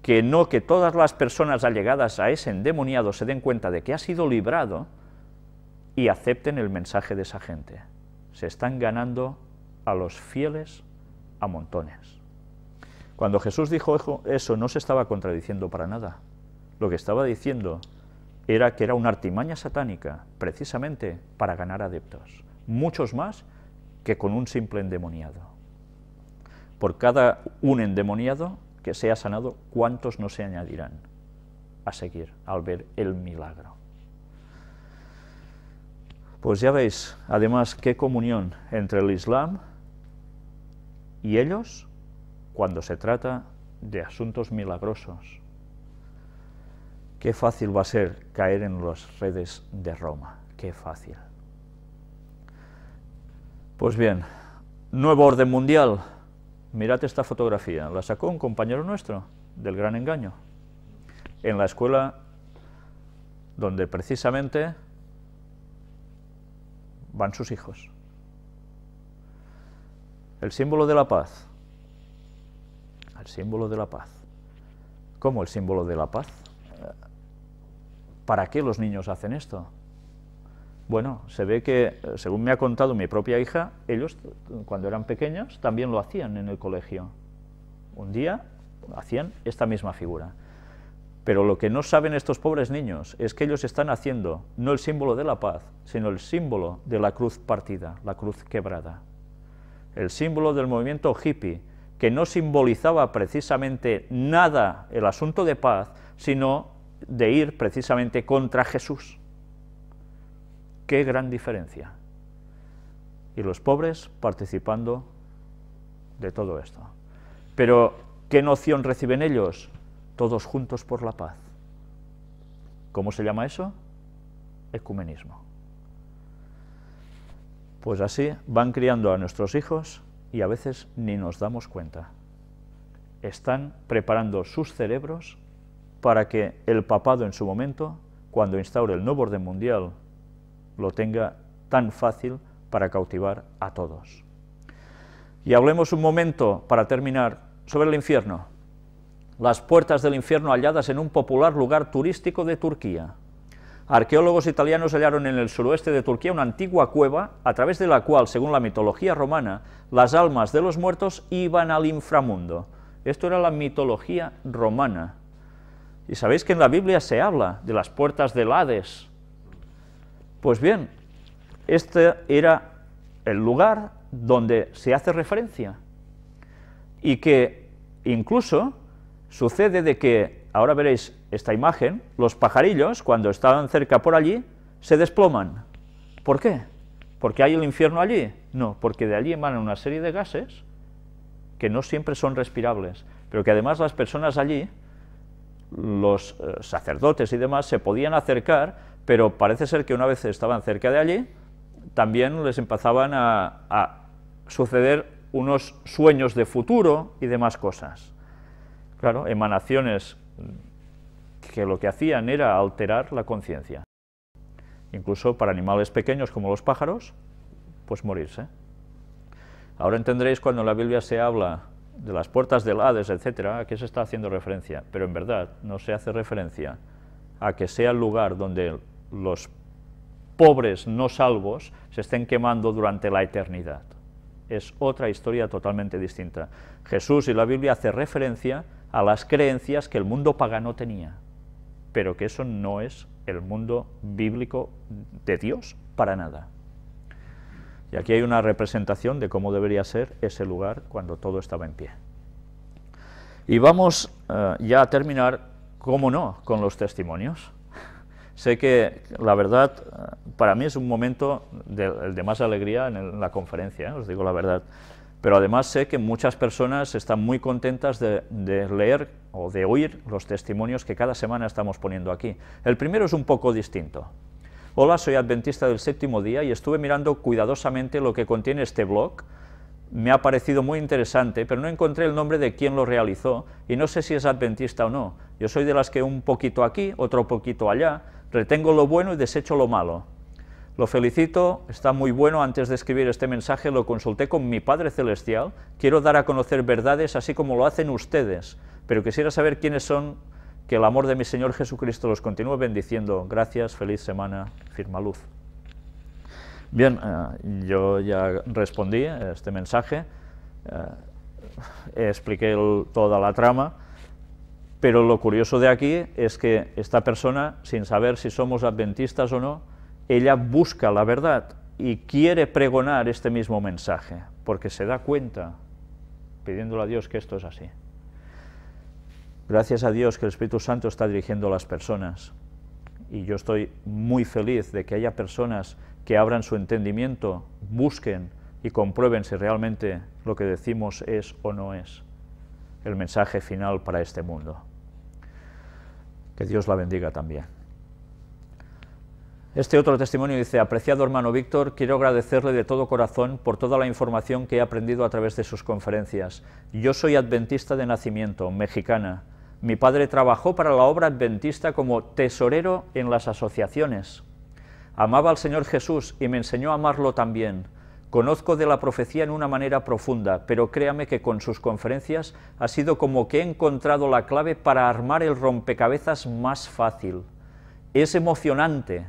que no que todas las personas allegadas a ese endemoniado se den cuenta de que ha sido librado y acepten el mensaje de esa gente. Se están ganando a los fieles a montones. Cuando Jesús dijo eso, no se estaba contradiciendo para nada. Lo que estaba diciendo era que era una artimaña satánica, precisamente para ganar adeptos, muchos más que con un simple endemoniado por cada un endemoniado que sea sanado, ¿cuántos no se añadirán a seguir al ver el milagro? Pues ya veis, además, qué comunión entre el Islam y ellos cuando se trata de asuntos milagrosos. Qué fácil va a ser caer en las redes de Roma, qué fácil. Pues bien, nuevo orden mundial, mirad esta fotografía, la sacó un compañero nuestro del gran engaño, en la escuela donde precisamente van sus hijos. El símbolo de la paz, el símbolo de la paz. ¿Cómo el símbolo de la paz? ¿Para qué los niños hacen esto? Bueno, se ve que, eh, según me ha contado mi propia hija, ellos cuando eran pequeños también lo hacían en el colegio. Un día hacían esta misma figura. Pero lo que no saben estos pobres niños es que ellos están haciendo no el símbolo de la paz, sino el símbolo de la cruz partida, la cruz quebrada. El símbolo del movimiento hippie, que no simbolizaba precisamente nada el asunto de paz, sino de ir precisamente contra Jesús Qué gran diferencia. Y los pobres participando de todo esto. Pero, ¿qué noción reciben ellos? Todos juntos por la paz. ¿Cómo se llama eso? Ecumenismo. Pues así van criando a nuestros hijos y a veces ni nos damos cuenta. Están preparando sus cerebros para que el papado en su momento, cuando instaure el nuevo orden mundial lo tenga tan fácil para cautivar a todos. Y hablemos un momento, para terminar, sobre el infierno. Las puertas del infierno halladas en un popular lugar turístico de Turquía. Arqueólogos italianos hallaron en el suroeste de Turquía una antigua cueva a través de la cual, según la mitología romana, las almas de los muertos iban al inframundo. Esto era la mitología romana. Y sabéis que en la Biblia se habla de las puertas del Hades, pues bien, este era el lugar donde se hace referencia y que incluso sucede de que, ahora veréis esta imagen, los pajarillos cuando estaban cerca por allí se desploman. ¿Por qué? ¿Porque hay el infierno allí? No, porque de allí emanan una serie de gases que no siempre son respirables, pero que además las personas allí, los eh, sacerdotes y demás, se podían acercar pero parece ser que una vez estaban cerca de allí, también les empezaban a, suceder unos sueños de futuro y demás cosas. Claro, emanaciones que lo que hacían era alterar la conciencia. Incluso para animales pequeños como los pájaros, pues morirse. Ahora entendréis cuando en la Biblia se habla de las puertas del Hades, etcétera, a qué se está haciendo referencia, pero en verdad no se hace referencia a que sea el lugar donde los pobres no salvos se estén quemando durante la eternidad. Es otra historia totalmente distinta. Jesús y la Biblia hace referencia a las creencias que el mundo pagano tenía, pero que eso no es el mundo bíblico de Dios para nada. Y aquí hay una representación de cómo debería ser ese lugar cuando todo estaba en pie. Y vamos eh, ya a terminar, cómo no, con los testimonios. Sé que la verdad, para mí es un momento de, de más alegría en, la conferencia, ¿eh? os digo la verdad. Pero además sé que muchas personas están muy contentas de, de, leer o de oír los testimonios que cada semana estamos poniendo aquí. El primero es un poco distinto. Hola, soy adventista del séptimo día y estuve mirando cuidadosamente lo que contiene este blog. Me ha parecido muy interesante, pero no encontré el nombre de quien lo realizó y no sé si es adventista o no. Yo soy de las que un poquito aquí, otro poquito allá, Retengo lo bueno y desecho lo malo. Lo felicito, está muy bueno. Antes de escribir este mensaje lo consulté con mi Padre Celestial. Quiero dar a conocer verdades así como lo hacen ustedes, pero quisiera saber quiénes son. Que el amor de mi Señor Jesucristo los continúe bendiciendo. Gracias, feliz semana, firma luz. Bien, eh, yo ya respondí a este mensaje, eh, expliqué toda la trama pero lo curioso de aquí es que esta persona, sin saber si somos adventistas o no, ella busca la verdad y quiere pregonar este mismo mensaje, porque se da cuenta, pidiéndole a Dios, que esto es así. Gracias a Dios que el Espíritu Santo está dirigiendo a las personas. Y yo estoy muy feliz de que haya personas que abran su entendimiento, busquen y comprueben si realmente lo que decimos es o no es el mensaje final para este mundo. Que Dios la bendiga también. Este otro testimonio dice, apreciado hermano Víctor, quiero agradecerle de todo corazón por toda la información que he aprendido a través de sus conferencias. Yo soy adventista de nacimiento, mexicana. Mi padre trabajó para la obra adventista como tesorero en las asociaciones. Amaba al Señor Jesús y me enseñó a amarlo también. Conozco de la profecía en una manera profunda, pero créame que con sus conferencias ha sido como que he encontrado la clave para armar el rompecabezas más fácil. Es emocionante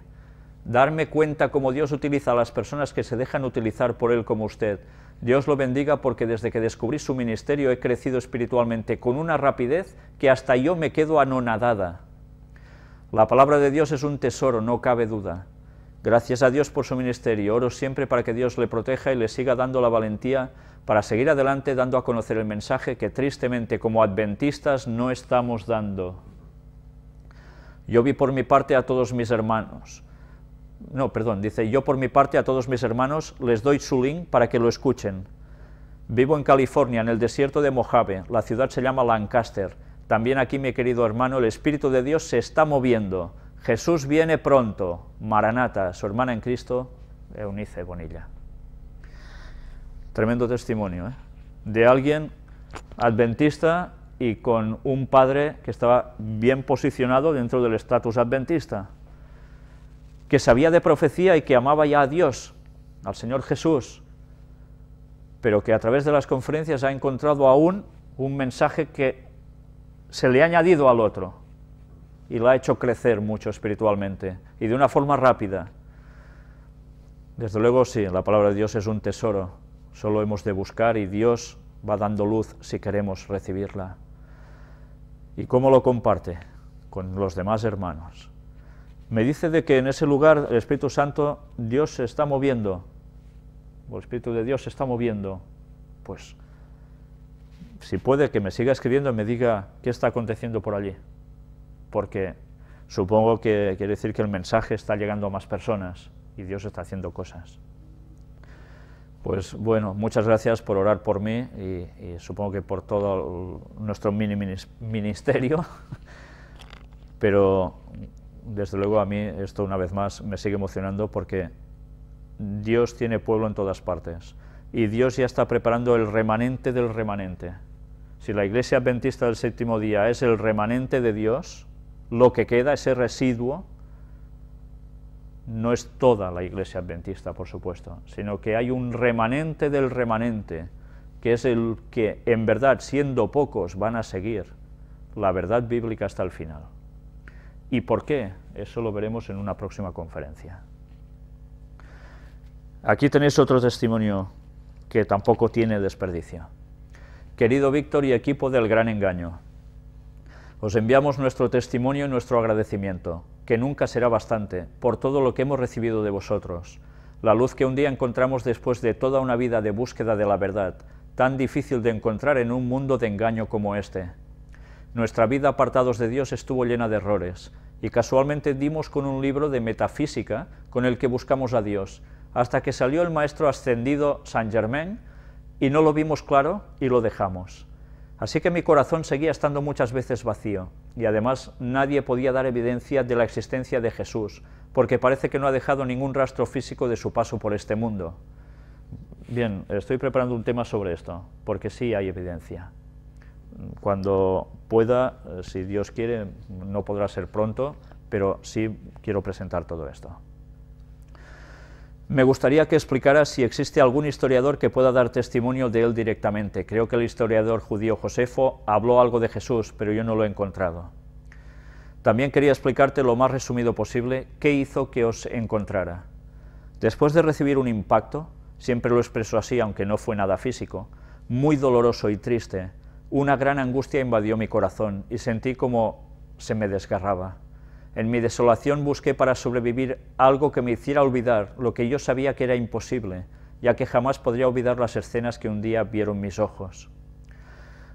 darme cuenta cómo Dios utiliza a las personas que se dejan utilizar por Él como usted. Dios lo bendiga porque desde que descubrí su ministerio he crecido espiritualmente con una rapidez que hasta yo me quedo anonadada. La palabra de Dios es un tesoro, no cabe duda. Gracias a Dios por su ministerio, oro siempre para que Dios le proteja y le siga dando la valentía para seguir adelante dando a conocer el mensaje que tristemente como adventistas no estamos dando. Yo vi por mi parte a todos mis hermanos, no, perdón, dice, yo por mi parte a todos mis hermanos les doy su link para que lo escuchen. Vivo en California, en el desierto de Mojave, la ciudad se llama Lancaster. También aquí, mi querido hermano, el Espíritu de Dios se está moviendo Jesús viene pronto, Maranata, su hermana en Cristo, Eunice Bonilla. Tremendo testimonio, ¿eh? De alguien adventista y con un padre que estaba bien posicionado dentro del estatus adventista, que sabía de profecía y que amaba ya a Dios, al Señor Jesús, pero que a través de las conferencias ha encontrado aún un mensaje que se le ha añadido al otro y la ha hecho crecer mucho espiritualmente y de una forma rápida. Desde luego sí, la palabra de Dios es un tesoro, solo hemos de buscar y Dios va dando luz si queremos recibirla. ¿Y cómo lo comparte? Con los demás hermanos. Me dice de que en ese lugar el Espíritu Santo, Dios se está moviendo, o el Espíritu de Dios se está moviendo. Pues si puede que me siga escribiendo y me diga qué está aconteciendo por allí porque supongo que quiere decir que el mensaje está llegando a más personas y Dios está haciendo cosas. Pues bueno, muchas gracias por orar por mí y, supongo que por todo nuestro mini ministerio, pero desde luego a mí esto una vez más me sigue emocionando porque Dios tiene pueblo en todas partes y Dios ya está preparando el remanente del remanente. Si la Iglesia Adventista del Séptimo Día es el remanente de Dios, lo que queda, ese residuo, no es toda la iglesia adventista, por supuesto, sino que hay un remanente del remanente, que es el que en verdad, siendo pocos, van a seguir la verdad bíblica hasta el final. ¿Y por qué? Eso lo veremos en una próxima conferencia. Aquí tenéis otro testimonio que tampoco tiene desperdicio. Querido Víctor y equipo del gran engaño, os enviamos nuestro testimonio y nuestro agradecimiento, que nunca será bastante, por todo lo que hemos recibido de vosotros, la luz que un día encontramos después de toda una vida de búsqueda de la verdad, tan difícil de encontrar en un mundo de engaño como este. Nuestra vida apartados de Dios estuvo llena de errores, y casualmente dimos con un libro de metafísica con el que buscamos a Dios, hasta que salió el maestro ascendido Saint Germain, y no lo vimos claro y lo dejamos. Así que mi corazón seguía estando muchas veces vacío, y además nadie podía dar evidencia de la existencia de Jesús, porque parece que no ha dejado ningún rastro físico de su paso por este mundo. Bien, estoy preparando un tema sobre esto, porque sí hay evidencia. Cuando pueda, eh, si Dios quiere, no podrá ser pronto, pero sí quiero presentar todo esto. Me gustaría que explicara si existe algún historiador que pueda dar testimonio de él directamente. Creo que el historiador judío Josefo habló algo de Jesús, pero yo no lo he encontrado. También quería explicarte lo más resumido posible qué hizo que os encontrara. Después de recibir un impacto, siempre lo expreso así, aunque no fue nada físico, muy doloroso y triste, una gran angustia invadió mi corazón y sentí como se me desgarraba. En mi desolación busqué para sobrevivir algo que me hiciera olvidar lo que yo sabía que era imposible, ya que jamás podría olvidar las escenas que un día vieron mis ojos.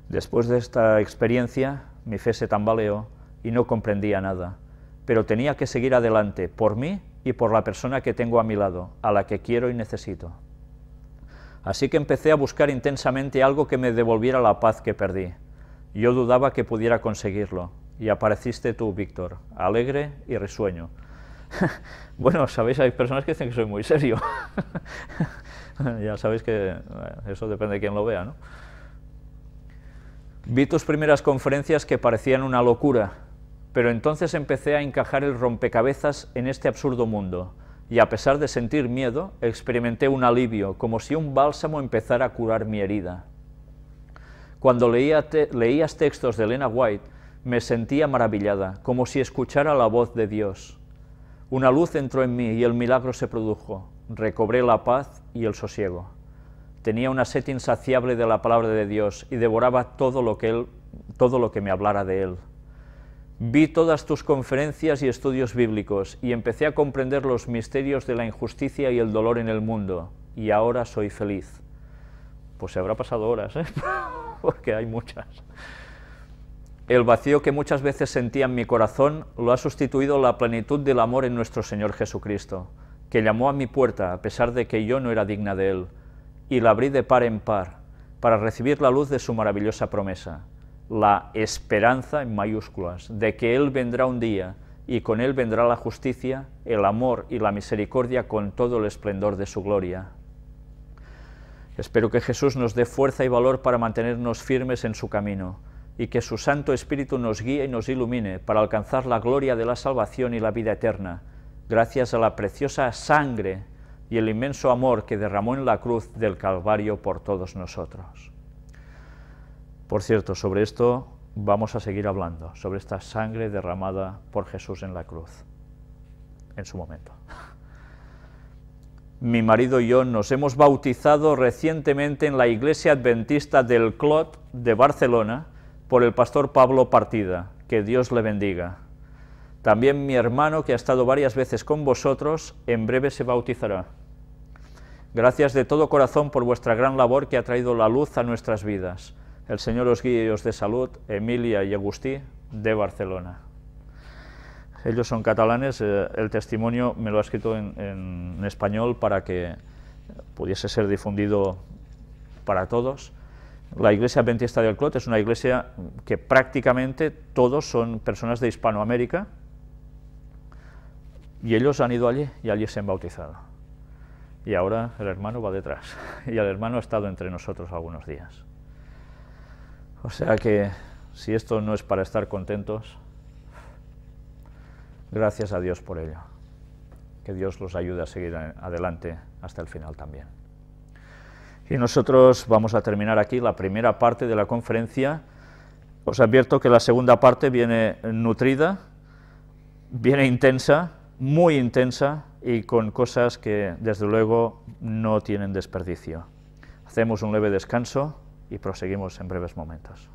Después de esta experiencia, mi fe se tambaleó y no comprendía nada, pero tenía que seguir adelante por mí y por la persona que tengo a mi lado, a la que quiero y necesito. Así que empecé a buscar intensamente algo que me devolviera la paz que perdí. Yo dudaba que pudiera conseguirlo, y apareciste tú, Víctor, alegre y risueño. bueno, sabéis, hay personas que dicen que soy muy serio. ya sabéis que eh, eso depende de quién lo vea, ¿no? Vi tus primeras conferencias que parecían una locura, pero entonces empecé a encajar el rompecabezas en este absurdo mundo, y a pesar de sentir miedo, experimenté un alivio, como si un bálsamo empezara a curar mi herida. Cuando leía leías textos de Elena White, me sentía maravillada, como si escuchara la voz de Dios. Una luz entró en mí y el milagro se produjo. Recobré la paz y el sosiego. Tenía una sed insaciable de la palabra de Dios y devoraba todo lo que, él, todo lo que me hablara de él. Vi todas tus conferencias y estudios bíblicos y empecé a comprender los misterios de la injusticia y el dolor en el mundo, y ahora soy feliz. Pues se habrá pasado horas, ¿eh? porque hay muchas. El vacío que muchas veces sentía en mi corazón lo ha sustituido la plenitud del amor en nuestro Señor Jesucristo, que llamó a mi puerta a pesar de que yo no era digna de Él, y la abrí de par en par para recibir la luz de su maravillosa promesa, la esperanza en mayúsculas de que Él vendrá un día y con Él vendrá la justicia, el amor y la misericordia con todo el esplendor de su gloria. Espero que Jesús nos dé fuerza y valor para mantenernos firmes en su camino y que su Santo Espíritu nos guíe y nos ilumine para alcanzar la gloria de la salvación y la vida eterna, gracias a la preciosa sangre y el inmenso amor que derramó en la cruz del Calvario por todos nosotros. Por cierto, sobre esto vamos a seguir hablando, sobre esta sangre derramada por Jesús en la cruz, en su momento. Mi marido y yo nos hemos bautizado recientemente en la iglesia adventista del Clot de Barcelona, por el pastor Pablo Partida. Que Dios le bendiga. También mi hermano, que ha estado varias veces con vosotros, en breve se bautizará. Gracias de todo corazón por vuestra gran labor que ha traído la luz a nuestras vidas. El Señor os guíe y os dé salud, Emilia y Agustí, de Barcelona. Ellos son catalanes, eh, el testimonio me lo ha escrito en español para que pudiese ser difundido para todos. La iglesia adventista del Clot es una iglesia que prácticamente todos son personas de Hispanoamérica y ellos han ido allí y allí se han bautizado. Y ahora el hermano va detrás y el hermano ha estado entre nosotros algunos días. O sea que si esto no es para estar contentos, gracias a Dios por ello. Que Dios los ayude a seguir adelante hasta el final también. Y nosotros vamos a terminar aquí la primera parte de la conferencia. Os advierto que la segunda parte viene nutrida, viene intensa, muy intensa y con cosas que desde luego no tienen desperdicio. Hacemos un leve descanso y proseguimos en breves momentos.